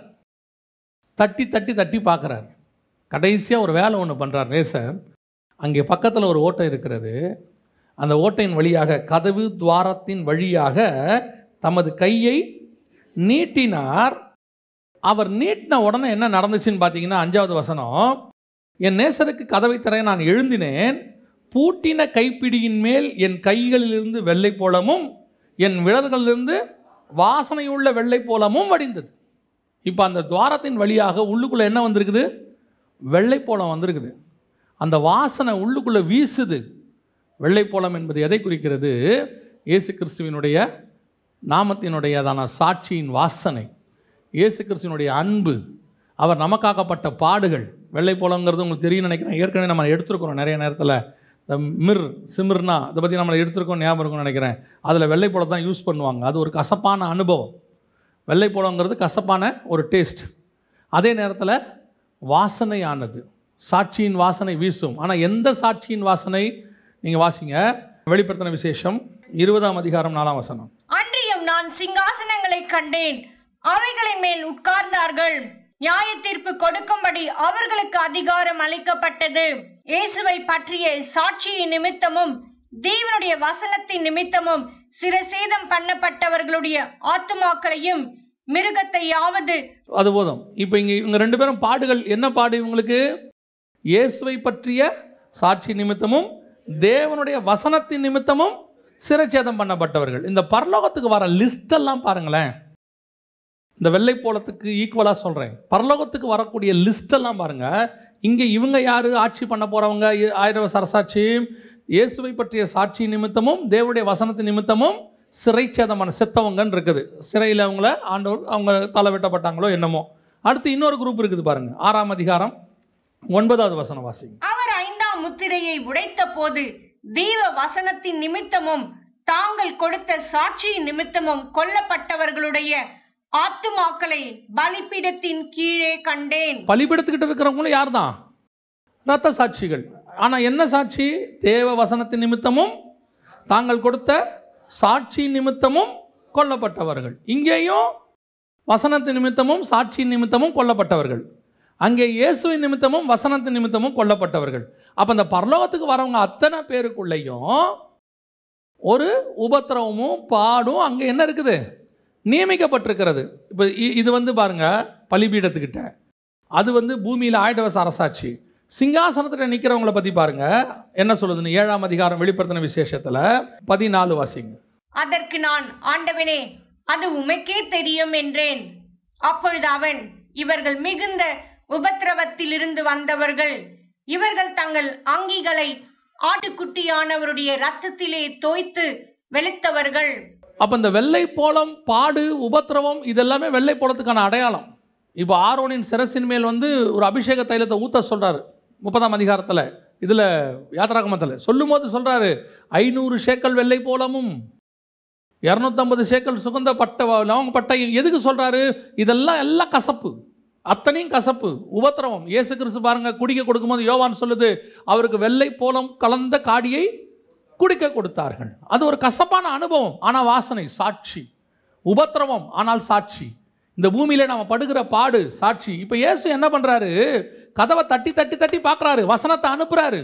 தட்டி தட்டி தட்டி பார்க்குறார் கடைசியாக ஒரு வேலை ஒன்று பண்ணுறார் ரேசர் அங்கே பக்கத்தில் ஒரு ஓட்டை இருக்கிறது அந்த ஓட்டையின் வழியாக கதவு துவாரத்தின் வழியாக தமது கையை நீட்டினார் அவர் நீட்டின உடனே என்ன நடந்துச்சுன்னு பார்த்தீங்கன்னா அஞ்சாவது வசனம் என் நேசருக்கு கதவை தர நான் எழுந்தினேன் பூட்டின கைப்பிடியின் மேல் என் கைகளிலிருந்து வெள்ளை போலமும் என் விரல்களிலிருந்து வாசனையுள்ள வெள்ளை போலமும் வடிந்தது இப்போ அந்த துவாரத்தின் வழியாக உள்ளுக்குள்ளே என்ன வந்திருக்குது வெள்ளை போலம் வந்திருக்குது அந்த வாசனை உள்ளுக்குள்ளே வீசுது வெள்ளை போலம் என்பது எதை குறிக்கிறது இயேசு கிறிஸ்துவினுடைய நாமத்தினுடையதான சாட்சியின் வாசனை இயேசு கிறிஸ்துவனுடைய அன்பு அவர் நமக்காகப்பட்ட பாடுகள் வெள்ளை போலங்கிறது உங்களுக்கு தெரியும் நினைக்கிறேன் ஏற்கனவே நம்ம எடுத்துருக்கிறோம் நிறைய நேரத்தில் இந்த மிர் சிமிர்னா அதை பற்றி நம்மளை எடுத்துருக்கோம் ஞாபகம் இருக்கும்னு நினைக்கிறேன் அதில் வெள்ளை போல தான் யூஸ் பண்ணுவாங்க அது ஒரு கசப்பான அனுபவம் வெள்ளை போலங்கிறது கசப்பான ஒரு டேஸ்ட் அதே நேரத்தில் வாசனையானது சாட்சியின் வாசனை வீசும் ஆனால் எந்த சாட்சியின் வாசனை நீங்கள் வாசிங்க வெளிப்படுத்தின விசேஷம் இருபதாம் அதிகாரம் நாலாம் வசனம் அன்றியும் நான் சிங்காசனங்களை கண்டேன் அவைகளின் மேல் உட்கார்ந்தார்கள் நியாய தீர்ப்பு கொடுக்கும்படி அவர்களுக்கு அதிகாரம் அளிக்கப்பட்டது இயேசுவை பற்றிய சாட்சியின் நிமித்தமும் தேவனுடைய வசனத்தின் நிமித்தமும் சிறு சேதம் பண்ணப்பட்டவர்களுடைய ஆத்துமாக்களையும் மிருகத்தை யாவது அது போதும் இப்போ இங்கே இவங்க ரெண்டு பேரும் பாடுகள் என்ன பாடு இவங்களுக்கு இயேசுவை பற்றிய சாட்சி நிமித்தமும் தேவனுடைய வசனத்தின் நிமித்தமும் சிறச்சேதம் பண்ணப்பட்டவர்கள் இந்த பரலோகத்துக்கு வர லிஸ்டெல்லாம் பாருங்களேன் இந்த வெள்ளை போலத்துக்கு ஈக்குவலாக சொல்கிறேன் பரலோகத்துக்கு வரக்கூடிய லிஸ்டெல்லாம் பாருங்கள் இங்கே இவங்க யார் ஆட்சி பண்ண போகிறவங்க ஆயிரவ சரசாட்சி இயேசுவை பற்றிய சாட்சி நிமித்தமும் தேவனுடைய வசனத்து நிமித்தமும் சிறைச்சேதமான செத்தவங்கன்னு இருக்குது சிறையில் அவங்கள ஆண்டவர் அவங்க தலை வெட்டப்பட்டாங்களோ என்னமோ அடுத்து இன்னொரு குரூப் இருக்குது பாருங்கள் ஆறாம் அதிகாரம் ஒன்பதாவது வசன வாசி அவர் ஐந்தாம் முத்திரையை உடைத்த போது தீவ வசனத்தின் நிமித்தமும் தாங்கள் கொடுத்த சாட்சியின் நிமித்தமும் கொல்லப்பட்டவர்களுடைய ஆத்துமாக்களை பலிபீடத்தின் கீழே கண்டேன் பலிபீடத்துக்கிட்ட இருக்கிறவங்களும் யார் தான் ரத்த சாட்சிகள் ஆனால் என்ன சாட்சி தேவ வசனத்தின் நிமித்தமும் தாங்கள் கொடுத்த சாட்சி நிமித்தமும் கொல்லப்பட்டவர்கள் இங்கேயும் வசனத்தின் நிமித்தமும் சாட்சியின் நிமித்தமும் கொல்லப்பட்டவர்கள் அங்கே இயேசுவின் நிமித்தமும் வசனத்தின் நிமித்தமும் கொல்லப்பட்டவர்கள் அப்போ அந்த பரலோகத்துக்கு வரவங்க அத்தனை பேருக்குள்ளேயும் ஒரு உபத்திரவமும் பாடும் அங்கே என்ன இருக்குது நியமிக்கப்பட்டிருக்கிறது இப்போ இது வந்து பாருங்கள் பலிபீடத்துக்கிட்ட அது வந்து பூமியில் ஆயிடவச அரசாட்சி சிங்காசனத்தில் நிற்கிறவங்கள பற்றி பாருங்க என்ன சொல்லுதுன்னு ஏழாம் அதிகாரம் வெளிப்படுத்தின விசேஷத்தில் பதினாலு வாசிங்க அதற்கு நான் ஆண்டவனே அது உமைக்கே தெரியும் என்றேன் அப்பொழுது அவன் இவர்கள் மிகுந்த உபத்திரவத்தில் இருந்து வந்தவர்கள் இவர்கள் தங்கள் அங்கிகளை ஆட்டுக்குட்டியானவருடைய ரத்தத்திலே தோய்த்து வெளுத்தவர்கள் அப்போ இந்த வெள்ளை போலம் பாடு உபத்திரவம் இதெல்லாமே வெள்ளை போலத்துக்கான அடையாளம் இப்போ ஆரோனின் சிரசின் மேல் வந்து ஒரு அபிஷேக தைலத்தை ஊற்ற சொல்கிறார் முப்பதாம் அதிகாரத்தில் இதில் யாத்ராகமத்தில் சொல்லும் போது சொல்கிறாரு ஐநூறு ஷேக்கல் வெள்ளை போலமும் இரநூத்தம்பது சேக்கல் சுகந்த பட்டை லவங்க பட்டை எதுக்கு சொல்கிறாரு இதெல்லாம் எல்லாம் கசப்பு அத்தனையும் கசப்பு உபத்திரவம் இயேசு கிறிஸ்து பாருங்கள் குடிக்க கொடுக்கும்போது யோவான் சொல்லுது அவருக்கு வெள்ளை போலம் கலந்த காடியை குடிக்க கொடுத்தார்கள் அது ஒரு கசப்பான அனுபவம் ஆனால் வாசனை சாட்சி உபத்திரவம் ஆனால் சாட்சி இந்த பூமியில் நம்ம படுகிற பாடு சாட்சி இப்போ இயேசு என்ன பண்ணுறாரு கதவை தட்டி தட்டி தட்டி பார்க்குறாரு வசனத்தை அனுப்புகிறாரு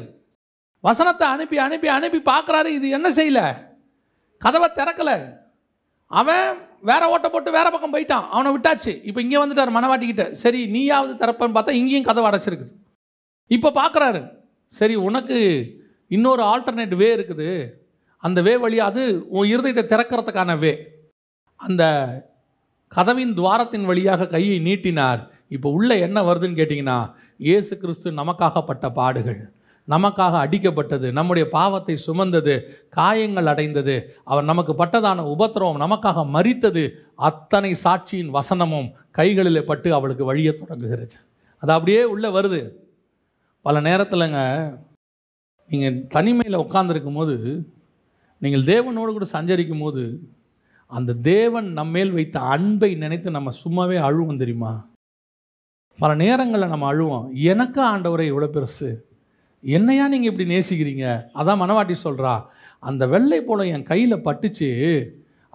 வசனத்தை அனுப்பி அனுப்பி அனுப்பி பார்க்குறாரு இது என்ன செய்யல கதவை திறக்கலை அவன் வேற ஓட்டை போட்டு வேற பக்கம் போயிட்டான் அவனை விட்டாச்சு இப்போ இங்கே வந்துட்டார் மனவாட்டிக்கிட்ட சரி நீயாவது திறப்பன்னு பார்த்தா இங்கேயும் கதவை அடைச்சிருக்குது இப்போ பார்க்குறாரு சரி உனக்கு இன்னொரு ஆல்டர்னேட் வே இருக்குது அந்த வே வழியாக அது உன் இருதயத்தை திறக்கிறதுக்கான வே அந்த கதவின் துவாரத்தின் வழியாக கையை நீட்டினார் இப்போ உள்ளே என்ன வருதுன்னு கேட்டிங்கன்னா இயேசு கிறிஸ்து நமக்காகப்பட்ட பாடுகள் நமக்காக அடிக்கப்பட்டது நம்முடைய பாவத்தை சுமந்தது காயங்கள் அடைந்தது அவர் நமக்கு பட்டதான உபத்திரவம் நமக்காக மறித்தது அத்தனை சாட்சியின் வசனமும் கைகளில் பட்டு அவளுக்கு வழியை தொடங்குகிறது அது அப்படியே உள்ளே வருது பல நேரத்தில்ங்க நீங்கள் தனிமையில் உட்காந்துருக்கும் போது நீங்கள் தேவனோடு கூட சஞ்சரிக்கும் போது அந்த தேவன் நம்மேல் வைத்த அன்பை நினைத்து நம்ம சும்மாவே அழுவோம் தெரியுமா பல நேரங்களில் நம்ம அழுவோம் எனக்கா ஆண்டவரை இவ்வளோ பெருசு என்னையா நீங்கள் இப்படி நேசிக்கிறீங்க அதான் மனவாட்டி சொல்கிறா அந்த வெள்ளை போல் என் கையில் பட்டுச்சு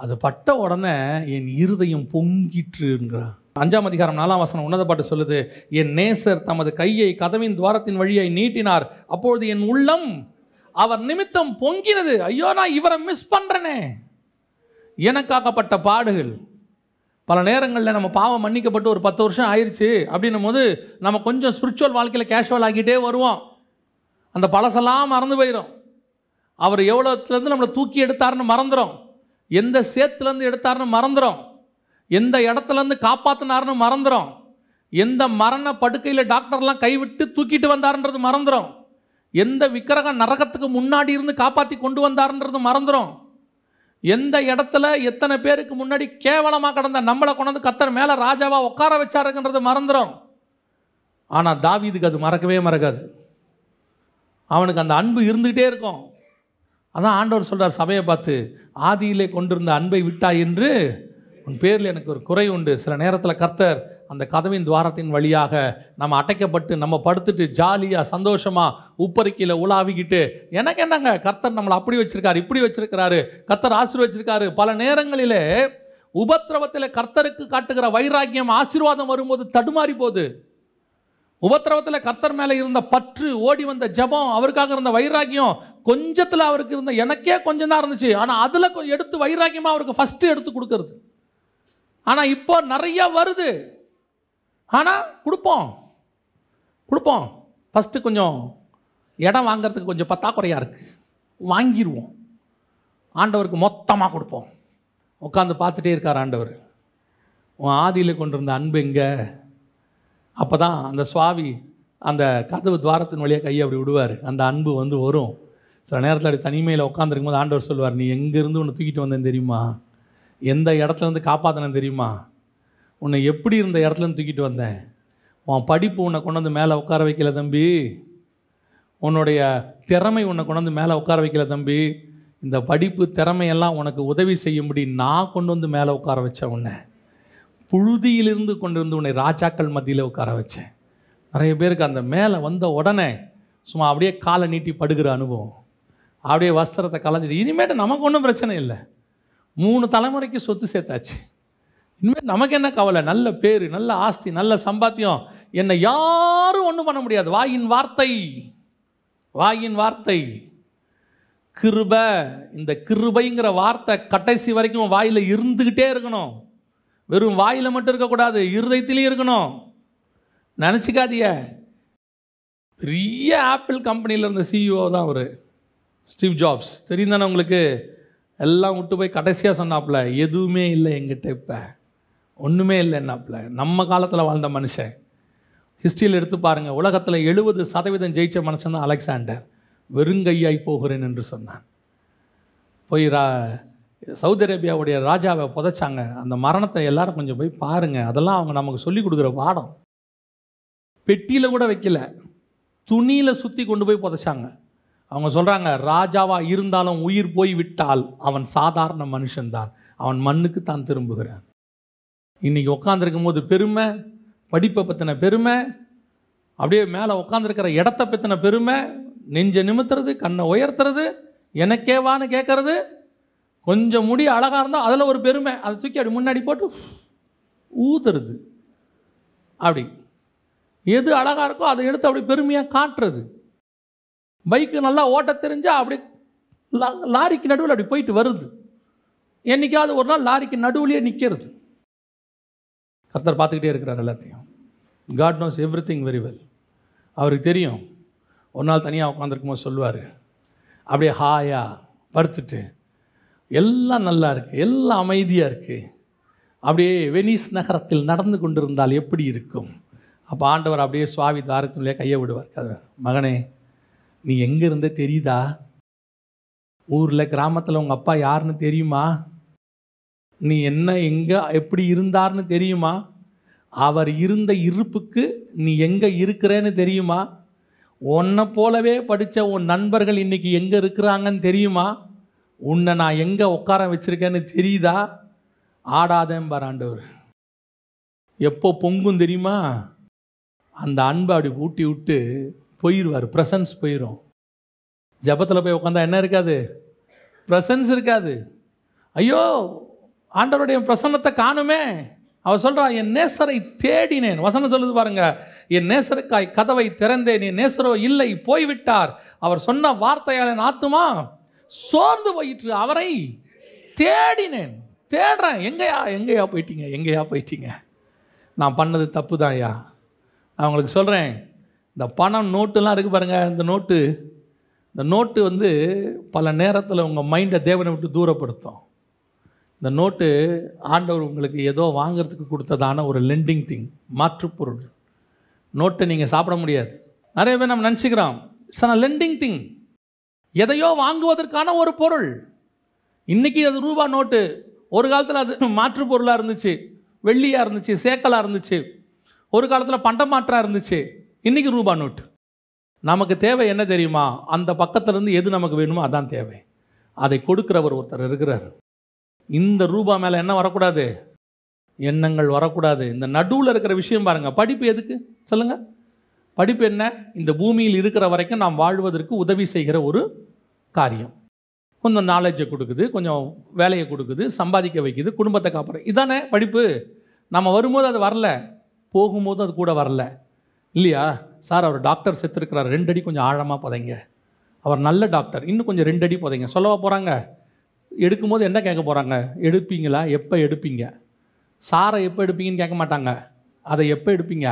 அது பட்ட உடனே என் இருதயம் பொங்கிட்டுங்கிறான் அஞ்சாம் அதிகாரம் நாலாம் வசனம் உன்னதப்பாட்டு சொல்லுது என் நேசர் தமது கையை கதவின் துவாரத்தின் வழியை நீட்டினார் அப்பொழுது என் உள்ளம் அவர் நிமித்தம் பொங்கினது ஐயோ நான் இவரை மிஸ் பண்ணுறனே எனக்காக்கப்பட்ட பாடுகள் பல நேரங்களில் நம்ம பாவம் மன்னிக்கப்பட்டு ஒரு பத்து வருஷம் ஆயிடுச்சு அப்படின்னும் போது நம்ம கொஞ்சம் ஸ்பிரிச்சுவல் வாழ்க்கையில் கேஷுவல் ஆகிட்டே வருவோம் அந்த பழசெல்லாம் மறந்து போயிடும் அவர் எவ்வளோத்துலேருந்து நம்மளை தூக்கி எடுத்தாருன்னு மறந்துடும் எந்த சேத்துலேருந்து எடுத்தாருன்னு மறந்துடும் எந்த இடத்துலேருந்து காப்பாற்றினாருன்னு மறந்துடும் எந்த மரண படுக்கையில் டாக்டர்லாம் கைவிட்டு தூக்கிட்டு வந்தாருன்றது மறந்துடும் எந்த விக்கிரகம் நரகத்துக்கு முன்னாடி இருந்து காப்பாற்றி கொண்டு வந்தாருன்றது மறந்துடும் எந்த இடத்துல எத்தனை பேருக்கு முன்னாடி கேவலமாக கடந்த நம்மளை கொண்டு கத்தர் மேலே ராஜாவாக உட்கார வச்சாருங்கிறது மறந்துடும் ஆனால் தாவிதுக்கு அது மறக்கவே மறக்காது அவனுக்கு அந்த அன்பு இருந்துக்கிட்டே இருக்கும் அதான் ஆண்டவர் சொல்கிறார் சபையை பார்த்து ஆதியிலே கொண்டிருந்த அன்பை விட்டாய் என்று உன் பேரில் எனக்கு ஒரு குறை உண்டு சில நேரத்தில் கர்த்தர் அந்த கதவின் துவாரத்தின் வழியாக நம்ம அடைக்கப்பட்டு நம்ம படுத்துட்டு ஜாலியாக சந்தோஷமாக உப்பரிக்கையில் உலாவிக்கிட்டு எனக்கு என்னங்க கர்த்தர் நம்மளை அப்படி வச்சுருக்காரு இப்படி வச்சுருக்கிறாரு கர்த்தர் ஆசீர்வச்சிருக்காரு பல நேரங்களிலே உபத்திரவத்தில் கர்த்தருக்கு காட்டுகிற வைராக்கியம் ஆசீர்வாதம் வரும்போது தடுமாறி போகுது உபத்திரவத்தில் கர்த்தர் மேலே இருந்த பற்று ஓடி வந்த ஜபம் அவருக்காக இருந்த வைராக்கியம் கொஞ்சத்தில் அவருக்கு இருந்த எனக்கே கொஞ்சம் தான் இருந்துச்சு ஆனால் அதில் எடுத்து வைராக்கியமாக அவருக்கு ஃபஸ்ட்டு எடுத்து கொடுக்கறது ஆனால் இப்போ நிறையா வருது ஆனால் கொடுப்போம் கொடுப்போம் ஃபஸ்ட்டு கொஞ்சம் இடம் வாங்கிறதுக்கு கொஞ்சம் பத்தாக்குறையாக இருக்குது வாங்கிடுவோம் ஆண்டவருக்கு மொத்தமாக கொடுப்போம் உட்காந்து பார்த்துட்டே இருக்கார் ஆண்டவர் உன் ஆதியில் கொண்டு இருந்த அன்பு எங்கே அப்போ தான் அந்த சுவாமி அந்த கதவு துவாரத்தின் வழியாக கையை அப்படி விடுவார் அந்த அன்பு வந்து வரும் சில நேரத்தில் அப்படி தனிமையில் உட்காந்துருக்கும் போது ஆண்டவர் சொல்லுவார் நீ எங்கேருந்து ஒன்று தூக்கிட்டு வந்தேன் தெரியுமா எந்த இடத்துலேருந்து காப்பாற்றினேன் தெரியுமா உன்னை எப்படி இருந்த இடத்துலேருந்து தூக்கிட்டு வந்தேன் உன் படிப்பு உன்னை கொண்டு வந்து மேலே உட்கார வைக்கல தம்பி உன்னுடைய திறமை உன்னை கொண்டு வந்து மேலே உட்கார வைக்கல தம்பி இந்த படிப்பு திறமையெல்லாம் உனக்கு உதவி செய்யும்படி நான் கொண்டு வந்து மேலே உட்கார வச்சேன் உன்னை புழுதியிலிருந்து கொண்டு வந்து உன்னை ராஜாக்கள் மத்தியில் உட்கார வச்சேன் நிறைய பேருக்கு அந்த மேலே வந்த உடனே சும்மா அப்படியே காலை நீட்டி படுகிற அனுபவம் அப்படியே வஸ்திரத்தை கலைஞ்சிட்டு இனிமேட்டு நமக்கு ஒன்றும் பிரச்சனை இல்லை மூணு தலைமுறைக்கு சொத்து சேர்த்தாச்சு இனிமேல் நமக்கு என்ன கவலை நல்ல பேர் நல்ல ஆஸ்தி நல்ல சம்பாத்தியம் என்னை யாரும் ஒன்றும் பண்ண முடியாது வாயின் வார்த்தை வாயின் வார்த்தை கிருப இந்த கிருபைங்கிற வார்த்தை கடைசி வரைக்கும் வாயில் இருந்துக்கிட்டே இருக்கணும் வெறும் வாயில் மட்டும் இருக்கக்கூடாது இருதயத்திலையும் இருக்கணும் நினச்சிக்காதிய பெரிய ஆப்பிள் கம்பெனியில் இருந்த சிஇஓ e தான் அவர் ஸ்டீவ் ஜாப்ஸ் தெரியும் தானே உங்களுக்கு எல்லாம் விட்டு போய் கடைசியாக சொன்னாப்புல எதுவுமே இல்லை எங்கிட்ட இப்போ ஒன்றுமே இல்லை என்னாப்புல நம்ம காலத்தில் வாழ்ந்த மனுஷன் ஹிஸ்ட்ரியில் எடுத்து பாருங்கள் உலகத்தில் எழுபது சதவீதம் ஜெயித்த மனுஷன் தான் அலெக்சாண்டர் வெறுங்கையாய் போகிறேன் என்று சொன்னான் போய் ரா சவுதி அரேபியாவுடைய ராஜாவை புதைச்சாங்க அந்த மரணத்தை எல்லாரும் கொஞ்சம் போய் பாருங்கள் அதெல்லாம் அவங்க நமக்கு சொல்லி கொடுக்குற பாடம் பெட்டியில் கூட வைக்கல துணியில் சுற்றி கொண்டு போய் புதைச்சாங்க அவங்க சொல்கிறாங்க ராஜாவாக இருந்தாலும் உயிர் போய் விட்டால் அவன் சாதாரண மனுஷன்தான் அவன் மண்ணுக்கு தான் திரும்புகிறான் இன்றைக்கி உட்காந்துருக்கும் போது பெருமை படிப்பை பற்றின பெருமை அப்படியே மேலே உட்காந்துருக்கிற இடத்த பற்றின பெருமை நெஞ்சை நிமித்துறது கண்ணை உயர்த்துறது எனக்கேவான்னு கேட்குறது கொஞ்சம் முடி அழகாக இருந்தால் அதில் ஒரு பெருமை அதை தூக்கி அப்படி முன்னாடி போட்டு ஊதுறது அப்படி எது அழகாக இருக்கோ அதை எடுத்து அப்படி பெருமையாக காட்டுறது பைக்கு நல்லா ஓட்ட தெரிஞ்சால் அப்படி லா லாரிக்கு நடுவில் அப்படி போயிட்டு வருது என்றைக்காவது ஒரு நாள் லாரிக்கு நடுவுலேயே நிற்கிறது கர்த்தர் பார்த்துக்கிட்டே இருக்கிறார் எல்லாத்தையும் God knows everything very well அவருக்கு தெரியும் ஒரு நாள் தனியாக உட்காந்துருக்கும்போது சொல்லுவார் அப்படியே ஹாயாக படுத்துட்டு எல்லாம் நல்லா இருக்குது எல்லாம் அமைதியாக இருக்குது அப்படியே வெனிஸ் நகரத்தில் நடந்து கொண்டிருந்தால் எப்படி இருக்கும் அப்போ ஆண்டவர் அப்படியே சுவாமி தாரத்தினுள்ளே கையை விடுவார் மகனே நீ எங்கே இருந்த தெரியுதா ஊரில் கிராமத்தில் உங்கள் அப்பா யாருன்னு தெரியுமா நீ என்ன எங்கே எப்படி இருந்தார்னு தெரியுமா அவர் இருந்த இருப்புக்கு நீ எங்கே இருக்கிறேன்னு தெரியுமா உன்னை போலவே படித்த உன் நண்பர்கள் இன்றைக்கி எங்கே இருக்கிறாங்கன்னு தெரியுமா உன்னை நான் எங்கே உட்கார வச்சுருக்கேன்னு தெரியுதா ஆடாதேம்பார் ஆண்டவர் எப்போ பொங்கும் தெரியுமா அந்த அன்பை அப்படி ஊட்டி விட்டு போயிடுவார் ப்ரசன்ஸ் போயிடும் ஜபத்தில் போய் உட்காந்தா என்ன இருக்காது ப்ரசன்ஸ் இருக்காது ஐயோ ஆண்டவருடைய பிரசன்னத்தை காணுமே அவர் சொல்கிறா என் நேசரை தேடினேன் வசனம் சொல்லுது பாருங்க என் நேசருக்காய் கதவை திறந்தேன் என் நேசரோ இல்லை போய்விட்டார் அவர் சொன்ன வார்த்தையால் என் ஆத்துமா சோர்ந்து போயிற்று அவரை தேடினேன் தேடுறேன் எங்கேயா எங்கேயா போயிட்டீங்க எங்கேயா போயிட்டீங்க நான் பண்ணது தப்பு தான் ஐயா நான் உங்களுக்கு சொல்கிறேன் இந்த பணம் நோட்டுலாம் இருக்குது பாருங்கள் இந்த நோட்டு இந்த நோட்டு வந்து பல நேரத்தில் உங்கள் மைண்டை தேவனை விட்டு தூரப்படுத்தும் இந்த நோட்டு ஆண்டவர் உங்களுக்கு ஏதோ வாங்கிறதுக்கு கொடுத்ததான ஒரு லெண்டிங் திங் மாற்றுப்பொருள் நோட்டை நீங்கள் சாப்பிட முடியாது நிறைய பேர் நம்ம நினச்சிக்கிறோம் இட்ஸ் லெண்டிங் திங் எதையோ வாங்குவதற்கான ஒரு பொருள் இன்றைக்கி அது ரூபா நோட்டு ஒரு காலத்தில் அது மாற்று பொருளாக இருந்துச்சு வெள்ளியாக இருந்துச்சு சேக்கலாக இருந்துச்சு ஒரு காலத்தில் பண்டமாற்றாக இருந்துச்சு இன்றைக்கி ரூபா நோட்டு நமக்கு தேவை என்ன தெரியுமா அந்த பக்கத்துலேருந்து எது நமக்கு வேணுமோ அதான் தேவை அதை கொடுக்குறவர் ஒருத்தர் இருக்கிறார் இந்த ரூபா மேலே என்ன வரக்கூடாது எண்ணங்கள் வரக்கூடாது இந்த நடுவில் இருக்கிற விஷயம் பாருங்கள் படிப்பு எதுக்கு சொல்லுங்கள் படிப்பு என்ன இந்த பூமியில் இருக்கிற வரைக்கும் நாம் வாழ்வதற்கு உதவி செய்கிற ஒரு காரியம் கொஞ்சம் நாலேஜை கொடுக்குது கொஞ்சம் வேலையை கொடுக்குது சம்பாதிக்க வைக்குது குடும்பத்தை காப்புற இதானே படிப்பு நம்ம வரும்போது அது வரல போகும்போது அது கூட வரல இல்லையா சார் அவர் டாக்டர் செத்துருக்கிறார் ரெண்டு அடி கொஞ்சம் ஆழமாக புதைங்க அவர் நல்ல டாக்டர் இன்னும் கொஞ்சம் ரெண்டு அடி புதைங்க சொல்லவா போகிறாங்க எடுக்கும்போது என்ன கேட்க போகிறாங்க எடுப்பீங்களா எப்போ எடுப்பீங்க சாரை எப்போ எடுப்பீங்கன்னு கேட்க மாட்டாங்க அதை எப்போ எடுப்பீங்க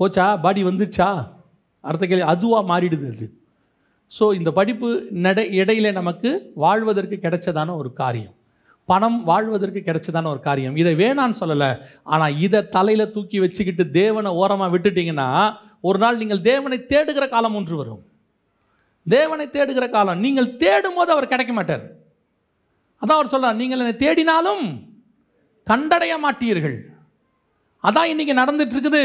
போச்சா பாடி வந்துடுச்சா அடுத்த கேள்வி அதுவாக மாறிடுது அது ஸோ இந்த படிப்பு நடை இடையில நமக்கு வாழ்வதற்கு கிடைச்சதான ஒரு காரியம் பணம் வாழ்வதற்கு கிடைச்சதான ஒரு காரியம் இதை வேணான்னு சொல்லலை ஆனால் இதை தலையில் தூக்கி வச்சுக்கிட்டு தேவனை ஓரமாக விட்டுட்டிங்கன்னா ஒரு நாள் நீங்கள் தேவனை தேடுகிற காலம் ஒன்று வரும் தேவனை தேடுகிற காலம் நீங்கள் தேடும் போது அவர் கிடைக்க மாட்டார் அதான் அவர் சொல்கிறார் நீங்கள் என்னை தேடினாலும் கண்டடைய மாட்டீர்கள் அதான் இன்றைக்கி நடந்துட்டு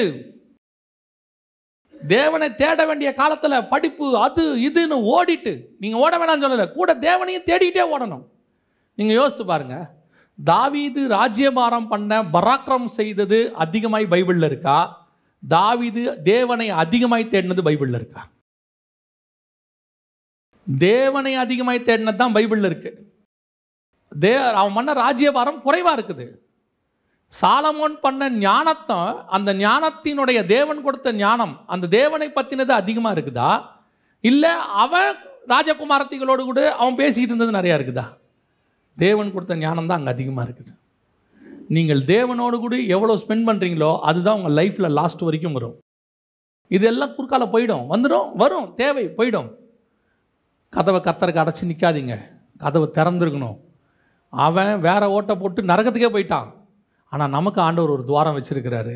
தேவனை தேட வேண்டிய காலத்தில் படிப்பு அது இதுன்னு ஓடிட்டு நீங்கள் ஓட வேணாம்னு சொல்லலை கூட தேவனையும் தேடிக்கிட்டே ஓடணும் நீங்கள் யோசித்து பாருங்கள் தாவீது ராஜ்யபாரம் பண்ண பராக்கிரம் செய்தது அதிகமாய் பைபிளில் இருக்கா தாவிது தேவனை அதிகமாய் தேடினது பைபிளில் இருக்கா தேவனை அதிகமாய் தேடினது தான் பைபிளில் இருக்கு தே அவன் பண்ண ராஜ்யபாரம் குறைவாக இருக்குது சாலமோன் பண்ண ஞானத்தை அந்த ஞானத்தினுடைய தேவன் கொடுத்த ஞானம் அந்த தேவனை பற்றினது அதிகமாக இருக்குதா இல்லை அவன் ராஜகுமாரத்திகளோடு கூட அவன் பேசிக்கிட்டு இருந்தது நிறையா இருக்குதா தேவன் கொடுத்த ஞானம் தான் அங்கே அதிகமாக இருக்குது நீங்கள் தேவனோடு கூட எவ்வளோ ஸ்பெண்ட் பண்ணுறீங்களோ அதுதான் உங்கள் லைஃப்பில் லாஸ்ட் வரைக்கும் வரும் இதெல்லாம் குறுக்கால போயிடும் வந்துடும் வரும் தேவை போயிடும் கதவை கர்த்தருக்கு அடைச்சி நிற்காதீங்க கதவை திறந்துருக்கணும் அவன் வேற ஓட்டை போட்டு நரகத்துக்கே போயிட்டான் ஆனால் நமக்கு ஆண்டவர் ஒரு துவாரம் வச்சுருக்கிறாரு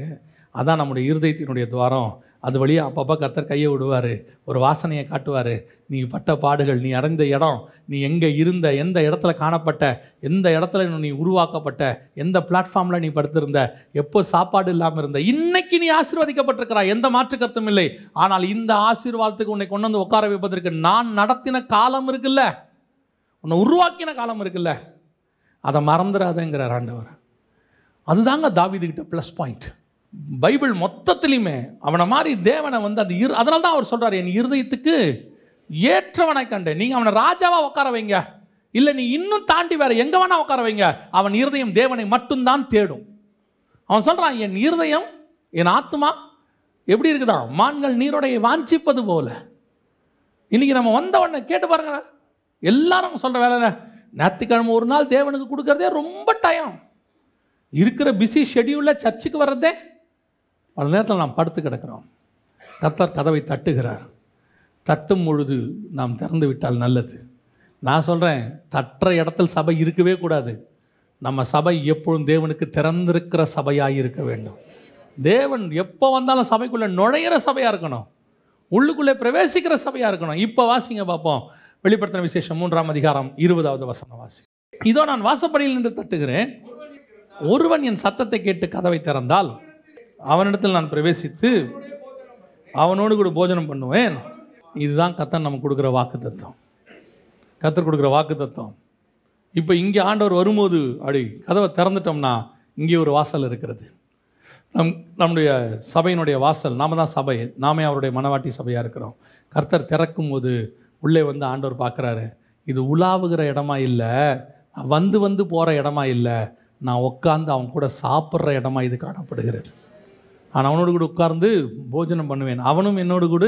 அதான் நம்முடைய இருதயத்தினுடைய துவாரம் அது வழியாக அப்பப்போ கத்தர் கையை விடுவார் ஒரு வாசனையை காட்டுவார் நீ பட்ட பாடுகள் நீ அடைந்த இடம் நீ எங்கே இருந்த எந்த இடத்துல காணப்பட்ட எந்த இடத்துல நீ உருவாக்கப்பட்ட எந்த பிளாட்ஃபார்மில் நீ படுத்திருந்த எப்போ சாப்பாடு இல்லாமல் இருந்த இன்னைக்கு நீ ஆசீர்வதிக்கப்பட்டிருக்கிறாய் எந்த மாற்று கருத்தும் இல்லை ஆனால் இந்த ஆசீர்வாதத்துக்கு உன்னை கொண்டு வந்து உட்கார வைப்பதற்கு நான் நடத்தின காலம் இருக்குல்ல உன்னை உருவாக்கின காலம் இருக்குல்ல அதை மறந்துடாதேங்கிறார் ஆண்டவர் அதுதாங்க தாவிதுகிட்ட ப்ளஸ் பாயிண்ட் பைபிள் மொத்தத்துலேயுமே அவனை மாதிரி தேவனை வந்து அந்த இரு அதனால தான் அவர் சொல்கிறார் என் இருதயத்துக்கு ஏற்றவனை கண்டு நீங்கள் அவனை ராஜாவாக உட்கார வைங்க இல்லை நீ இன்னும் தாண்டி வேற எங்கே வேணா உட்கார வைங்க அவன் இருதயம் தேவனை மட்டும்தான் தேடும் அவன் சொல்கிறான் என் இருதயம் என் ஆத்மா எப்படி இருக்குதான் மான்கள் நீரோடைய வாஞ்சிப்பது போல இன்றைக்கி நம்ம வந்த உடனே கேட்டு பாருங்க எல்லாரும் சொல்கிற வேலை ஞாயிற்றுக்கிழமை ஒரு நாள் தேவனுக்கு கொடுக்குறதே ரொம்ப டயம் இருக்கிற பிஸி ஷெடியூலில் சர்ச்சுக்கு வர்றதே பல நேரத்தில் நாம் படுத்து கிடக்கிறோம் கத்தர் கதவை தட்டுகிறார் தட்டும் பொழுது நாம் திறந்து விட்டால் நல்லது நான் சொல்கிறேன் தட்டுற இடத்தில் சபை இருக்கவே கூடாது நம்ம சபை எப்பொழுதும் தேவனுக்கு திறந்திருக்கிற சபையாக இருக்க வேண்டும் தேவன் எப்போ வந்தாலும் சபைக்குள்ளே நுழையிற சபையாக இருக்கணும் உள்ளுக்குள்ளே பிரவேசிக்கிற சபையாக இருக்கணும் இப்போ வாசிங்க பார்ப்போம் வெளிப்படுத்தின விசேஷம் மூன்றாம் அதிகாரம் இருபதாவது வசன வாசி இதோ நான் வாசப்படியில் நின்று தட்டுகிறேன் ஒருவன் என் சத்தத்தை கேட்டு கதவை திறந்தால் அவனிடத்தில் நான் பிரவேசித்து அவனோடு கூட போஜனம் பண்ணுவேன் இதுதான் கத்தன் நம்ம கொடுக்குற வாக்கு தத்துவம் கத்தர் கொடுக்குற வாக்கு தத்துவம் இப்போ இங்கே ஆண்டவர் வரும்போது அப்படி கதவை திறந்துட்டோம்னா இங்கே ஒரு வாசல் இருக்கிறது நம் நம்முடைய சபையினுடைய வாசல் நாம தான் சபை நாமே அவருடைய மனவாட்டி சபையாக இருக்கிறோம் கர்த்தர் திறக்கும் போது உள்ளே வந்து ஆண்டவர் பார்க்குறாரு இது உலாவுகிற இடமா இல்லை வந்து வந்து போகிற இடமா இல்லை நான் உட்காந்து அவன் கூட சாப்பிட்ற இடமா இது காணப்படுகிறது நான் அவனோடு கூட உட்கார்ந்து போஜனம் பண்ணுவேன் அவனும் என்னோடு கூட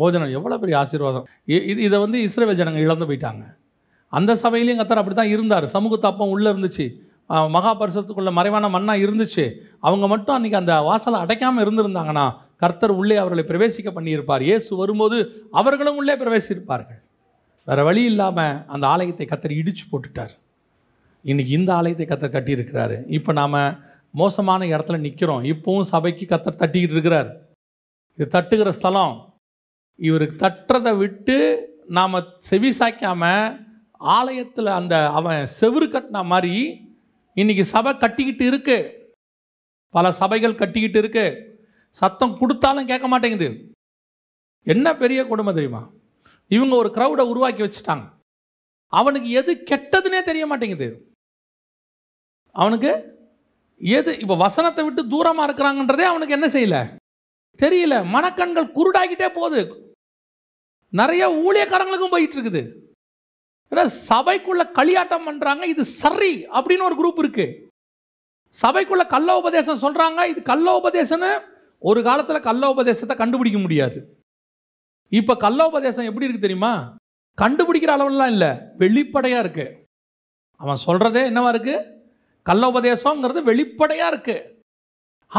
போஜனம் எவ்வளோ பெரிய ஆசீர்வாதம் இது இதை வந்து இஸ்ரேல் ஜனங்கள் இழந்து போயிட்டாங்க அந்த சபையிலையும் கத்தர் அப்படி தான் இருந்தார் சமூகத்து அப்பம் உள்ளே இருந்துச்சு மகாபரிசத்துக்குள்ளே மறைவான மண்ணாக இருந்துச்சு அவங்க மட்டும் அன்றைக்கி அந்த வாசலை அடைக்காமல் இருந்திருந்தாங்கன்னா கர்த்தர் உள்ளே அவர்களை பிரவேசிக்க பண்ணியிருப்பார் இயேசு வரும்போது அவர்களும் உள்ளே பிரவேசிப்பார்கள் வேறு வழி இல்லாமல் அந்த ஆலயத்தை கத்தர் இடித்து போட்டுட்டார் இன்றைக்கி இந்த ஆலயத்தை கத்தர் கட்டியிருக்கிறாரு இப்போ நாம் மோசமான இடத்துல நிற்கிறோம் இப்போவும் சபைக்கு கத்த தட்டிக்கிட்டு இருக்கிறார் இது தட்டுகிற ஸ்தலம் இவருக்கு தட்டுறதை விட்டு நாம் செவி சாய்க்காம ஆலயத்தில் அந்த அவன் செவரு கட்டின மாதிரி இன்றைக்கி சபை கட்டிக்கிட்டு இருக்கு பல சபைகள் கட்டிக்கிட்டு இருக்கு சத்தம் கொடுத்தாலும் கேட்க மாட்டேங்குது என்ன பெரிய குடும்பம் தெரியுமா இவங்க ஒரு க்ரௌடை உருவாக்கி வச்சுட்டாங்க அவனுக்கு எது கெட்டதுன்னே தெரிய மாட்டேங்குது அவனுக்கு எது இப்போ வசனத்தை விட்டு தூரமாக இருக்கிறாங்கன்றதே அவனுக்கு என்ன செய்யல தெரியல மனக்கண்கள் குருடாகிட்டே போகுது நிறைய ஊழியக்காரங்களுக்கும் போயிட்டு இருக்குது சபைக்குள்ள களியாட்டம் பண்ணுறாங்க இது சரி அப்படின்னு ஒரு குரூப் இருக்கு சபைக்குள்ள கள்ள உபதேசம் சொல்கிறாங்க இது கள்ள உபதேசம்னு ஒரு காலத்தில் கள்ள உபதேசத்தை கண்டுபிடிக்க முடியாது இப்போ கள்ள உபதேசம் எப்படி இருக்கு தெரியுமா கண்டுபிடிக்கிற அளவுலாம் இல்லை வெளிப்படையாக இருக்கு அவன் சொல்கிறதே என்னவா இருக்குது கள்ள உபதேசங்கிறது வெளிப்படையாக இருக்குது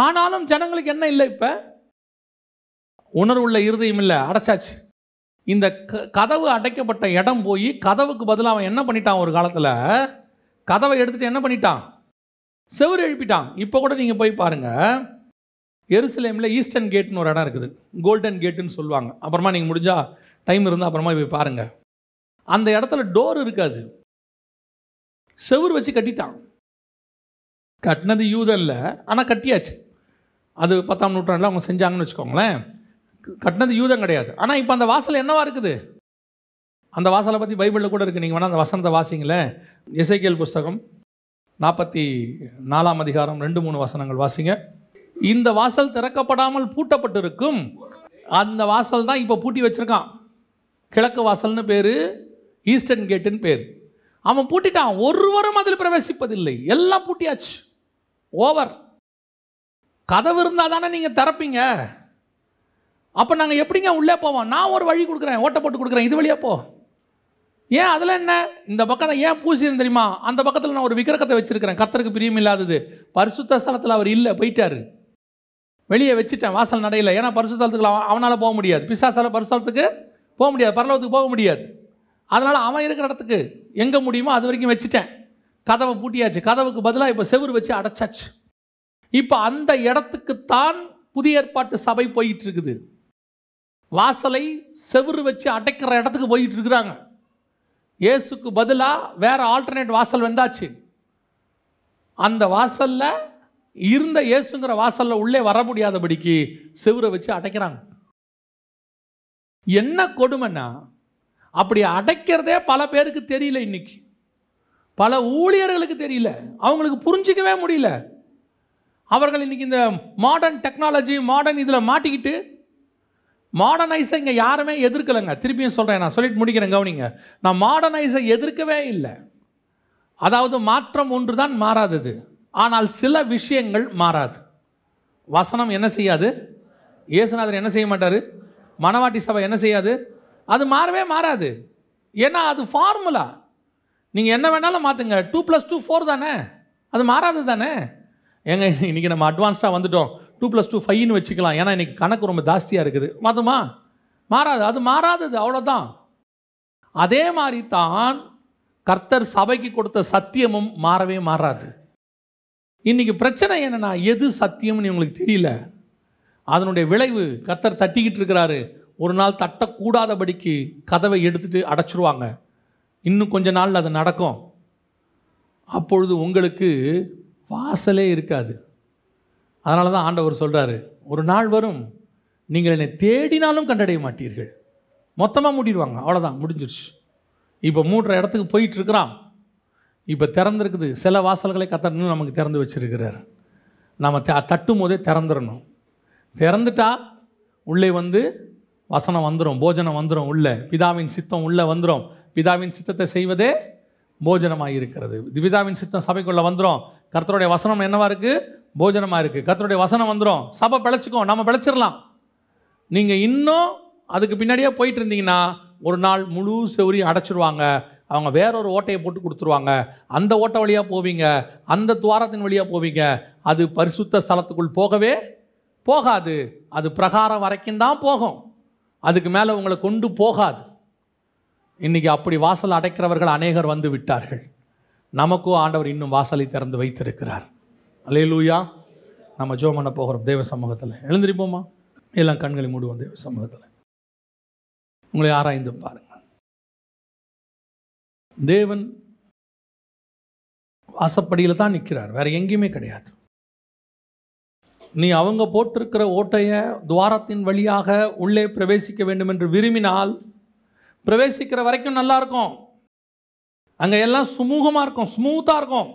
ஆனாலும் ஜனங்களுக்கு என்ன இல்லை இப்போ உணர்வுள்ள இருதயம் இல்லை அடைச்சாச்சு இந்த கதவு அடைக்கப்பட்ட இடம் போய் கதவுக்கு பதிலாக அவன் என்ன பண்ணிட்டான் ஒரு காலத்தில் கதவை எடுத்துகிட்டு என்ன பண்ணிட்டான் செவரு எழுப்பிட்டான் இப்போ கூட நீங்கள் போய் பாருங்கள் எருசலேமில் ஈஸ்டர்ன் கேட்னு ஒரு இடம் இருக்குது கோல்டன் கேட்டுன்னு சொல்லுவாங்க அப்புறமா நீங்கள் முடிஞ்சால் டைம் இருந்தால் அப்புறமா போய் பாருங்கள் அந்த இடத்துல டோர் இருக்காது செவுர் வச்சு கட்டிட்டான் கட்டினது இல்லை ஆனால் கட்டியாச்சு அது பத்தாம் நூற்றாண்டில் அவங்க செஞ்சாங்கன்னு வச்சுக்கோங்களேன் கட்டினது யூதம் கிடையாது ஆனால் இப்போ அந்த வாசல் என்னவாக இருக்குது அந்த வாசலை பற்றி பைபிளில் கூட இருக்குது நீங்கள் வேணால் அந்த வசனத்தை வாசிங்களேன் இசைக்கியல் புஸ்தகம் நாற்பத்தி நாலாம் அதிகாரம் ரெண்டு மூணு வசனங்கள் வாசிங்க இந்த வாசல் திறக்கப்படாமல் பூட்டப்பட்டிருக்கும் அந்த வாசல் தான் இப்போ பூட்டி வச்சுருக்கான் கிழக்கு வாசல்னு பேர் ஈஸ்டர்ன் கேட்டுன்னு பேர் அவன் பூட்டிட்டான் ஒருவரும் அதில் பிரவேசிப்பதில்லை எல்லாம் பூட்டியாச்சு ஓவர் கதவு இருந்தால் தானே நீங்கள் திறப்பீங்க அப்போ நாங்கள் எப்படிங்க உள்ளே போவோம் நான் ஒரு வழி கொடுக்குறேன் ஓட்டை போட்டு கொடுக்குறேன் இது வழியாக போ ஏன் அதில் என்ன இந்த பக்கம் ஏன் பூசியிருந்தேன் தெரியுமா அந்த பக்கத்தில் நான் ஒரு விக்கிரகத்தை வச்சுருக்கிறேன் கர்த்தருக்கு பிரியம் இல்லாதது பரிசுத்த ஸ்தலத்தில் அவர் இல்லை போயிட்டார் வெளியே வச்சுட்டேன் வாசல் நடையில் ஏன்னா பரிசுத்தலத்துக்கு அவனால் போக முடியாது பிசாசால பரிசுத்தலத்துக்கு போக முடியாது பரலவத்துக்கு போக முடியாது அதனால் அவன் இருக்கிற இடத்துக்கு எங்கே முடியுமோ அது வரைக்கும் வச்சுட்டேன் கதவை பூட்டியாச்சு கதவுக்கு பதிலாக இப்போ செவுறு வச்சு அடைச்சாச்சு இப்போ அந்த இடத்துக்குத்தான் புதிய ஏற்பாட்டு சபை போயிட்டு இருக்குது வாசலை செவுறு வச்சு அடைக்கிற இடத்துக்கு போயிட்டு இருக்கிறாங்க இயேசுக்கு பதிலாக வேறு ஆல்டர்னேட் வாசல் வந்தாச்சு அந்த வாசலில் இருந்த இயேசுங்கிற வாசலில் உள்ளே வர முடியாதபடிக்கு செவுரை வச்சு அடைக்கிறாங்க என்ன கொடுமைன்னா அப்படி அடைக்கிறதே பல பேருக்கு தெரியல இன்னைக்கு பல ஊழியர்களுக்கு தெரியல அவங்களுக்கு புரிஞ்சிக்கவே முடியல அவர்கள் இன்றைக்கி இந்த மாடர்ன் டெக்னாலஜி மாடர்ன் இதில் மாட்டிக்கிட்டு மாடர்னைஸை இங்கே யாருமே எதிர்க்கலைங்க திருப்பியும் சொல்கிறேன் நான் சொல்லிட்டு முடிக்கிறேன் கவனிங்க நான் மாடர்னைஸை எதிர்க்கவே இல்லை அதாவது மாற்றம் ஒன்று தான் மாறாதது ஆனால் சில விஷயங்கள் மாறாது வசனம் என்ன செய்யாது இயேசுநாதர் என்ன செய்ய மாட்டார் மணவாட்டி சபை என்ன செய்யாது அது மாறவே மாறாது ஏன்னா அது ஃபார்முலா நீங்கள் என்ன வேணாலும் மாற்றுங்க டூ ப்ளஸ் டூ ஃபோர் தானே அது மாறாது தானே ஏங்க இன்றைக்கி நம்ம அட்வான்ஸ்டாக வந்துட்டோம் டூ ப்ளஸ் டூ ஃபைவ்னு வச்சுக்கலாம் ஏன்னா இன்றைக்கி கணக்கு ரொம்ப ஜாஸ்தியாக இருக்குது மாற்றுமா மாறாது அது மாறாதது அவ்வளோதான் அதே மாதிரி தான் கர்த்தர் சபைக்கு கொடுத்த சத்தியமும் மாறவே மாறாது இன்றைக்கி பிரச்சனை என்னென்னா எது சத்தியம்னு இவங்களுக்கு தெரியல அதனுடைய விளைவு கர்த்தர் தட்டிக்கிட்டு இருக்கிறாரு ஒரு நாள் தட்டக்கூடாதபடிக்கு கதவை எடுத்துகிட்டு அடைச்சிருவாங்க இன்னும் கொஞ்ச நாளில் அது நடக்கும் அப்பொழுது உங்களுக்கு வாசலே இருக்காது அதனால தான் ஆண்டவர் சொல்கிறாரு ஒரு நாள் வரும் நீங்கள் என்னை தேடினாலும் கண்டடைய மாட்டீர்கள் மொத்தமாக மூடிடுவாங்க அவ்வளோதான் முடிஞ்சிருச்சு இப்போ மூடுற இடத்துக்கு போயிட்டுருக்குறான் இப்போ திறந்துருக்குது சில வாசல்களை கத்தணும் நமக்கு திறந்து வச்சுருக்கிறார் நம்ம த தட்டும் போதே திறந்துடணும் திறந்துட்டா உள்ளே வந்து வசனம் வந்துடும் போஜனம் வந்துடும் உள்ளே பிதாவின் சித்தம் உள்ளே வந்துடும் பிதாவின் சித்தத்தை செய்வதே போஜனமாக இருக்கிறது பிதாவின் சித்தம் சபைக்குள்ளே வந்துடும் கர்த்தருடைய வசனம் என்னவாக இருக்குது போஜனமாக இருக்குது கர்த்தருடைய வசனம் வந்துடும் சபை பிழைச்சிக்கும் நம்ம பிழைச்சிடலாம் நீங்கள் இன்னும் அதுக்கு பின்னாடியே போயிட்டு இருந்தீங்கன்னா ஒரு நாள் முழு செவரியும் அடைச்சிடுவாங்க அவங்க வேறொரு ஓட்டையை போட்டு கொடுத்துருவாங்க அந்த ஓட்டை வழியாக போவீங்க அந்த துவாரத்தின் வழியாக போவீங்க அது பரிசுத்த ஸ்தலத்துக்குள் போகவே போகாது அது பிரகாரம் வரைக்கும் தான் போகும் அதுக்கு மேலே உங்களை கொண்டு போகாது இன்றைக்கி அப்படி வாசல் அடைக்கிறவர்கள் அநேகர் வந்து விட்டார்கள் நமக்கும் ஆண்டவர் இன்னும் வாசலை திறந்து வைத்திருக்கிறார் அலே லூயா நம்ம ஜோமனை பண்ண போகிறோம் தேவ சமூகத்தில் எழுந்திருப்போமா எல்லாம் கண்களை மூடுவோம் தேவ சமூகத்தில் உங்களை ஆராய்ந்து பாருங்கள் தேவன் வாசப்படியில் தான் நிற்கிறார் வேறு எங்கேயுமே கிடையாது நீ அவங்க போட்டிருக்கிற ஓட்டையை துவாரத்தின் வழியாக உள்ளே பிரவேசிக்க வேண்டும் என்று விரும்பினால் பிரவேசிக்கிற வரைக்கும் நல்லா இருக்கும் அங்கே எல்லாம் சுமூகமாக இருக்கும் ஸ்மூத்தாக இருக்கும்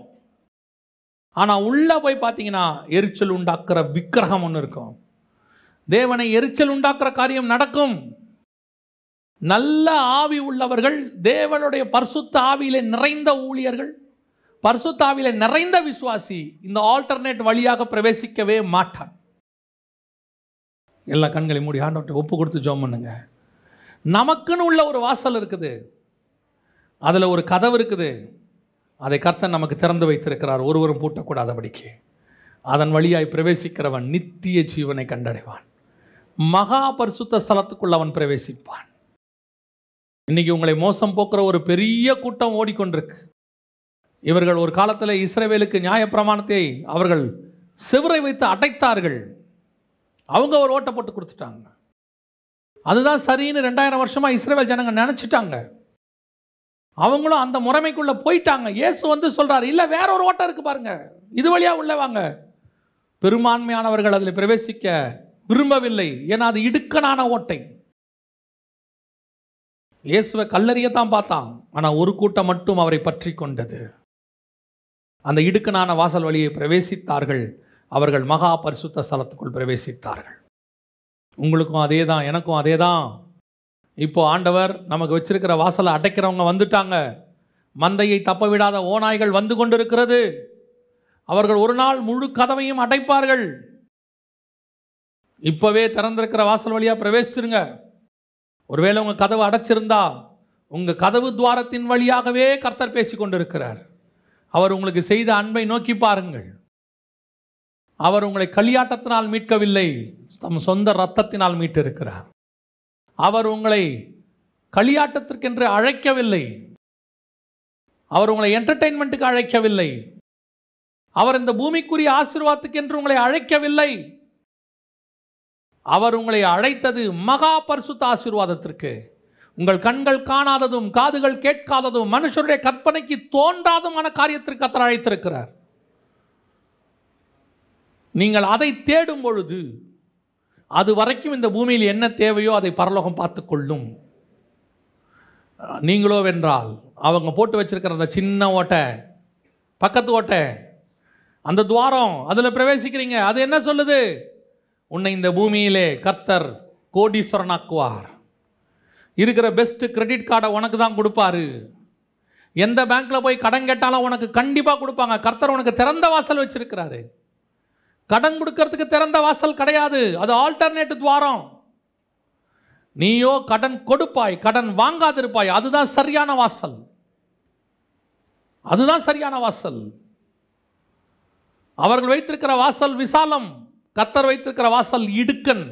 ஆனால் உள்ளே போய் பார்த்தீங்கன்னா எரிச்சல் உண்டாக்குற விக்கிரகம் ஒன்று இருக்கும் தேவனை எரிச்சல் உண்டாக்குற காரியம் நடக்கும் நல்ல ஆவி உள்ளவர்கள் தேவனுடைய பரிசுத்த ஆவியிலே நிறைந்த ஊழியர்கள் பரிசுத்த ஆவியிலே நிறைந்த விசுவாசி இந்த ஆல்டர்னேட் வழியாக பிரவேசிக்கவே மாட்டான் எல்லா கண்களையும் மூடி ஆண்டவர்கிட்ட ஒப்பு கொடுத்து ஜோம் பண்ணுங்கள் நமக்குன்னு உள்ள ஒரு வாசல் இருக்குது அதில் ஒரு கதவு இருக்குது அதை கர்த்தன் நமக்கு திறந்து வைத்திருக்கிறார் ஒருவரும் பூட்டக்கூடாதபடிக்கு அதன் வழியாய் பிரவேசிக்கிறவன் நித்திய ஜீவனை கண்டடைவான் மகா பரிசுத்த ஸ்தலத்துக்குள்ள அவன் பிரவேசிப்பான் இன்னைக்கு உங்களை மோசம் போக்குற ஒரு பெரிய கூட்டம் ஓடிக்கொண்டிருக்கு இவர்கள் ஒரு காலத்தில் இஸ்ரேவேலுக்கு நியாயப்பிரமாணத்தை அவர்கள் செவிரை வைத்து அடைத்தார்கள் அவங்க ஒரு ஓட்டை போட்டு கொடுத்துட்டாங்க அதுதான் சரின்னு ரெண்டாயிரம் வருஷமாக இஸ்ரேல் ஜனங்கள் நினச்சிட்டாங்க அவங்களும் அந்த முறைமைக்குள்ளே போயிட்டாங்க இயேசு வந்து சொல்கிறார் இல்லை வேற ஒரு ஓட்டம் இருக்குது பாருங்கள் இது வழியாக உள்ளே வாங்க பெரும்பான்மையானவர்கள் அதில் பிரவேசிக்க விரும்பவில்லை ஏன்னா அது இடுக்கனான ஓட்டை இயேசுவை கல்லறிய தான் பார்த்தான் ஆனால் ஒரு கூட்டம் மட்டும் அவரை பற்றி கொண்டது அந்த இடுக்கனான வாசல் வழியை பிரவேசித்தார்கள் அவர்கள் மகா பரிசுத்த ஸ்தலத்துக்குள் பிரவேசித்தார்கள் உங்களுக்கும் அதே தான் எனக்கும் அதே தான் இப்போது ஆண்டவர் நமக்கு வச்சிருக்கிற வாசலை அடைக்கிறவங்க வந்துட்டாங்க மந்தையை தப்ப விடாத ஓநாய்கள் வந்து கொண்டிருக்கிறது அவர்கள் ஒரு நாள் முழு கதவையும் அடைப்பார்கள் இப்போவே திறந்திருக்கிற வாசல் வழியாக பிரவேசிச்சிருங்க ஒருவேளை உங்கள் கதவு அடைச்சிருந்தா உங்கள் கதவு துவாரத்தின் வழியாகவே கர்த்தர் பேசி கொண்டிருக்கிறார் அவர் உங்களுக்கு செய்த அன்பை நோக்கி பாருங்கள் அவர் உங்களை களியாட்டத்தினால் மீட்கவில்லை தம் சொந்த இரத்தத்தினால் மீட்டிருக்கிறார் அவர் உங்களை களியாட்டத்திற்கென்று அழைக்கவில்லை அவர் உங்களை என்டர்டெயின்மெண்ட்டுக்கு அழைக்கவில்லை அவர் இந்த பூமிக்குரிய ஆசீர்வாதத்துக்கென்று உங்களை அழைக்கவில்லை அவர் உங்களை அழைத்தது மகா பரிசுத்த ஆசீர்வாதத்திற்கு உங்கள் கண்கள் காணாததும் காதுகள் கேட்காததும் மனுஷருடைய கற்பனைக்கு தோன்றாதமான காரியத்திற்கு அத்தர் அழைத்திருக்கிறார் நீங்கள் அதை தேடும் பொழுது அது வரைக்கும் இந்த பூமியில் என்ன தேவையோ அதை பரலோகம் பார்த்து கொள்ளும் நீங்களோ வென்றால் அவங்க போட்டு வச்சுருக்கிற அந்த சின்ன ஓட்டை பக்கத்து ஓட்டை அந்த துவாரம் அதில் பிரவேசிக்கிறீங்க அது என்ன சொல்லுது உன்னை இந்த பூமியிலே கர்த்தர் கோடீஸ்வரனாக்குவார் இருக்கிற பெஸ்ட்டு கிரெடிட் கார்டை உனக்கு தான் கொடுப்பாரு எந்த பேங்க்கில் போய் கடன் கேட்டாலும் உனக்கு கண்டிப்பாக கொடுப்பாங்க கர்த்தர் உனக்கு திறந்த வாசல் வச்சுருக்கிறாரு கடன் கொடுக்கறதுக்கு திறந்த வாசல் கிடையாது அது ஆல்டர்னேட் துவாரம் நீயோ கடன் கொடுப்பாய் கடன் வாங்காதிருப்பாய் அதுதான் சரியான வாசல் அதுதான் சரியான வாசல் அவர்கள் வைத்திருக்கிற வாசல் விசாலம் கத்தர் வைத்திருக்கிற வாசல் இடுக்கன்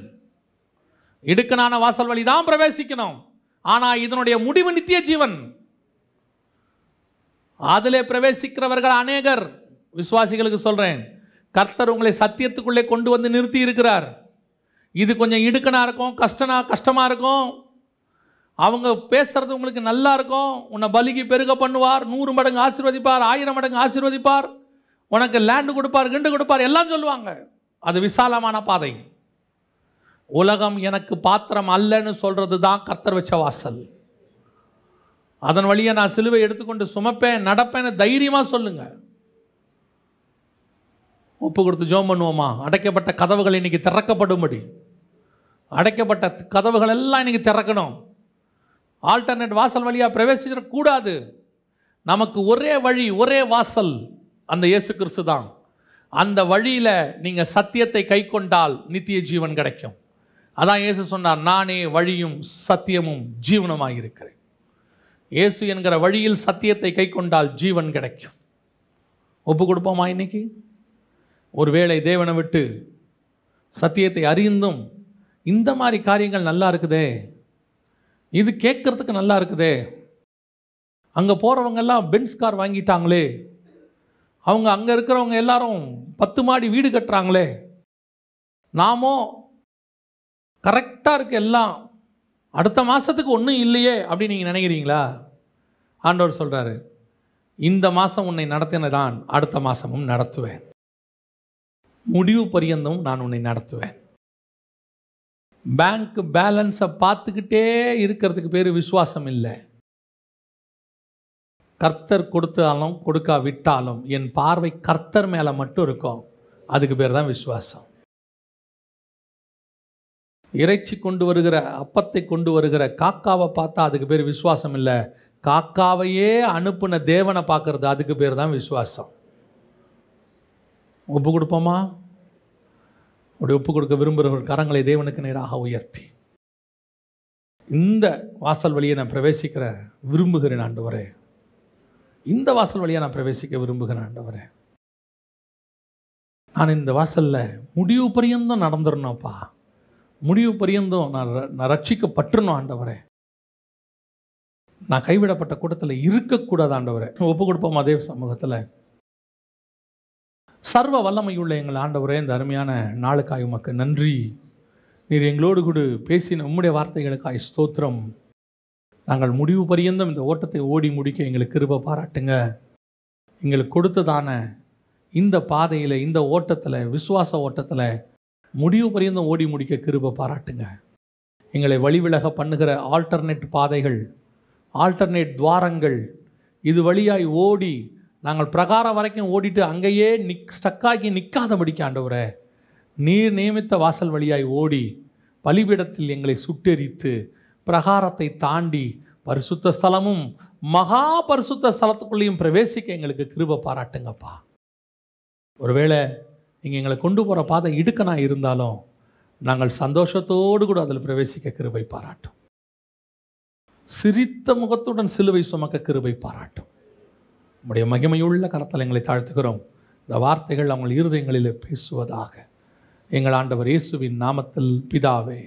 இடுக்கனான வாசல் வழி தான் பிரவேசிக்கணும் ஆனால் இதனுடைய முடிவு நித்திய ஜீவன் அதிலே பிரவேசிக்கிறவர்கள் அநேகர் விசுவாசிகளுக்கு சொல்கிறேன் கர்த்தர் உங்களை சத்தியத்துக்குள்ளே கொண்டு வந்து நிறுத்தி இருக்கிறார் இது கொஞ்சம் இடுக்கனாக இருக்கும் கஷ்டனா கஷ்டமாக இருக்கும் அவங்க பேசுகிறது உங்களுக்கு நல்லா இருக்கும் உன்னை பலிக்கு பெருக பண்ணுவார் நூறு மடங்கு ஆசீர்வதிப்பார் ஆயிரம் மடங்கு ஆசீர்வதிப்பார் உனக்கு லேண்டு கொடுப்பார் கிண்டு கொடுப்பார் எல்லாம் சொல்லுவாங்க அது விசாலமான பாதை உலகம் எனக்கு பாத்திரம் அல்லன்னு சொல்கிறது தான் கர்த்தர் வச்ச வாசல் அதன் வழியை நான் சிலுவை எடுத்துக்கொண்டு சுமப்பேன் நடப்பேன்னு தைரியமாக சொல்லுங்கள் ஒப்பு கொடுத்து ஜோம் பண்ணுவோமா அடைக்கப்பட்ட கதவுகள் இன்றைக்கி திறக்கப்படும்படி அடைக்கப்பட்ட கதவுகள் எல்லாம் இன்றைக்கி திறக்கணும் ஆல்டர்னேட் வாசல் வழியாக பிரவேசிச்சிடக்கூடாது நமக்கு ஒரே வழி ஒரே வாசல் அந்த இயேசு கிறிஸ்து தான் அந்த வழியில் நீங்கள் சத்தியத்தை கை கொண்டால் நித்திய ஜீவன் கிடைக்கும் அதான் இயேசு சொன்னார் நானே வழியும் சத்தியமும் ஜீவனமாக இருக்கிறேன் இயேசு என்கிற வழியில் சத்தியத்தை கை கொண்டால் ஜீவன் கிடைக்கும் ஒப்பு கொடுப்போமா இன்னைக்கு ஒருவேளை தேவனை விட்டு சத்தியத்தை அறிந்தும் இந்த மாதிரி காரியங்கள் நல்லா இருக்குதே இது கேட்குறதுக்கு நல்லா இருக்குதே அங்கே போகிறவங்கெல்லாம் பென்ஸ் கார் வாங்கிட்டாங்களே அவங்க அங்கே இருக்கிறவங்க எல்லாரும் பத்து மாடி வீடு கட்டுறாங்களே நாமோ கரெக்டாக இருக்க எல்லாம் அடுத்த மாதத்துக்கு ஒன்றும் இல்லையே அப்படின்னு நீங்கள் நினைக்கிறீங்களா ஆண்டவர் சொல்கிறாரு இந்த மாதம் உன்னை நடத்தினதான் அடுத்த மாதமும் நடத்துவேன் முடிவு பரியந்தம் நான் உன்னை நடத்துவேன் பேங்க் பேலன்ஸை பார்த்துக்கிட்டே இருக்கிறதுக்கு பேர் விசுவாசம் இல்லை கர்த்தர் கொடுத்தாலும் கொடுக்கா விட்டாலும் என் பார்வை கர்த்தர் மேலே மட்டும் இருக்கும் அதுக்கு பேர் தான் விசுவாசம் இறைச்சி கொண்டு வருகிற அப்பத்தை கொண்டு வருகிற காக்காவை பார்த்தா அதுக்கு பேர் விசுவாசம் இல்லை காக்காவையே அனுப்புன தேவனை பார்க்கறது அதுக்கு பேர் தான் விசுவாசம் ஒப்பு கொடுப்போமா அப்படி ஒப்பு கொடுக்க விரும்புகிறவர்கள் கரங்களை தேவனுக்கு நேராக உயர்த்தி இந்த வாசல் வழியை நான் பிரவேசிக்கிற விரும்புகிறேன் ஆண்டவரே இந்த வாசல் வழியாக நான் பிரவேசிக்க விரும்புகிறேன் ஆண்டவரே நான் இந்த வாசலில் முடிவு பரியந்தம் நடந்துடணும்ப்பா முடிவு பரியந்தம் நான் நான் ரட்சிக்கப்பட்டுருணும் ஆண்டவரே நான் கைவிடப்பட்ட கூட்டத்தில் இருக்கக்கூடாது ஆண்டவரே ஒப்பு கொடுப்போம் அதே சமூகத்தில் சர்வ வல்லமையுள்ள எங்கள் ஆண்டவரே இந்த அருமையான நாளுக்காய் உமக்கு நன்றி நீர் எங்களோடு கூட பேசின உம்முடைய வார்த்தைகளுக்காய் ஸ்தோத்திரம் நாங்கள் முடிவு பரியந்தம் இந்த ஓட்டத்தை ஓடி முடிக்க எங்களுக்கு கிருப பாராட்டுங்க எங்களுக்கு கொடுத்ததான இந்த பாதையில் இந்த ஓட்டத்தில் விசுவாச ஓட்டத்தில் முடிவு பரியந்தம் ஓடி முடிக்க கிருப பாராட்டுங்க எங்களை வழிவிலக பண்ணுகிற ஆல்டர்னேட் பாதைகள் ஆல்டர்னேட் துவாரங்கள் இது வழியாய் ஓடி நாங்கள் பிரகாரம் வரைக்கும் ஓடிட்டு அங்கேயே நிக் ஸ்டக்காகி நிற்காதபடிக்கு ஆண்டவரே நீர் நியமித்த வாசல் வழியாய் ஓடி பலிபீடத்தில் எங்களை சுட்டெரித்து பிரகாரத்தை தாண்டி பரிசுத்த ஸ்தலமும் மகா பரிசுத்த ஸ்தலத்துக்குள்ளேயும் பிரவேசிக்க எங்களுக்கு கிருப பாராட்டுங்கப்பா ஒருவேளை நீங்கள் எங்களை கொண்டு போகிற பாதை இடுக்கனாக இருந்தாலும் நாங்கள் சந்தோஷத்தோடு கூட அதில் பிரவேசிக்க கிருபை பாராட்டும் சிரித்த முகத்துடன் சிலுவை சுமக்க கிருபை பாராட்டும் உம்முடைய மகிமையுள்ள கரத்தில் எங்களை தாழ்த்துகிறோம் இந்த வார்த்தைகள் அவங்கள் இருதயங்களில் பேசுவதாக எங்கள் ஆண்டவர் இயேசுவின் நாமத்தில் பிதாவே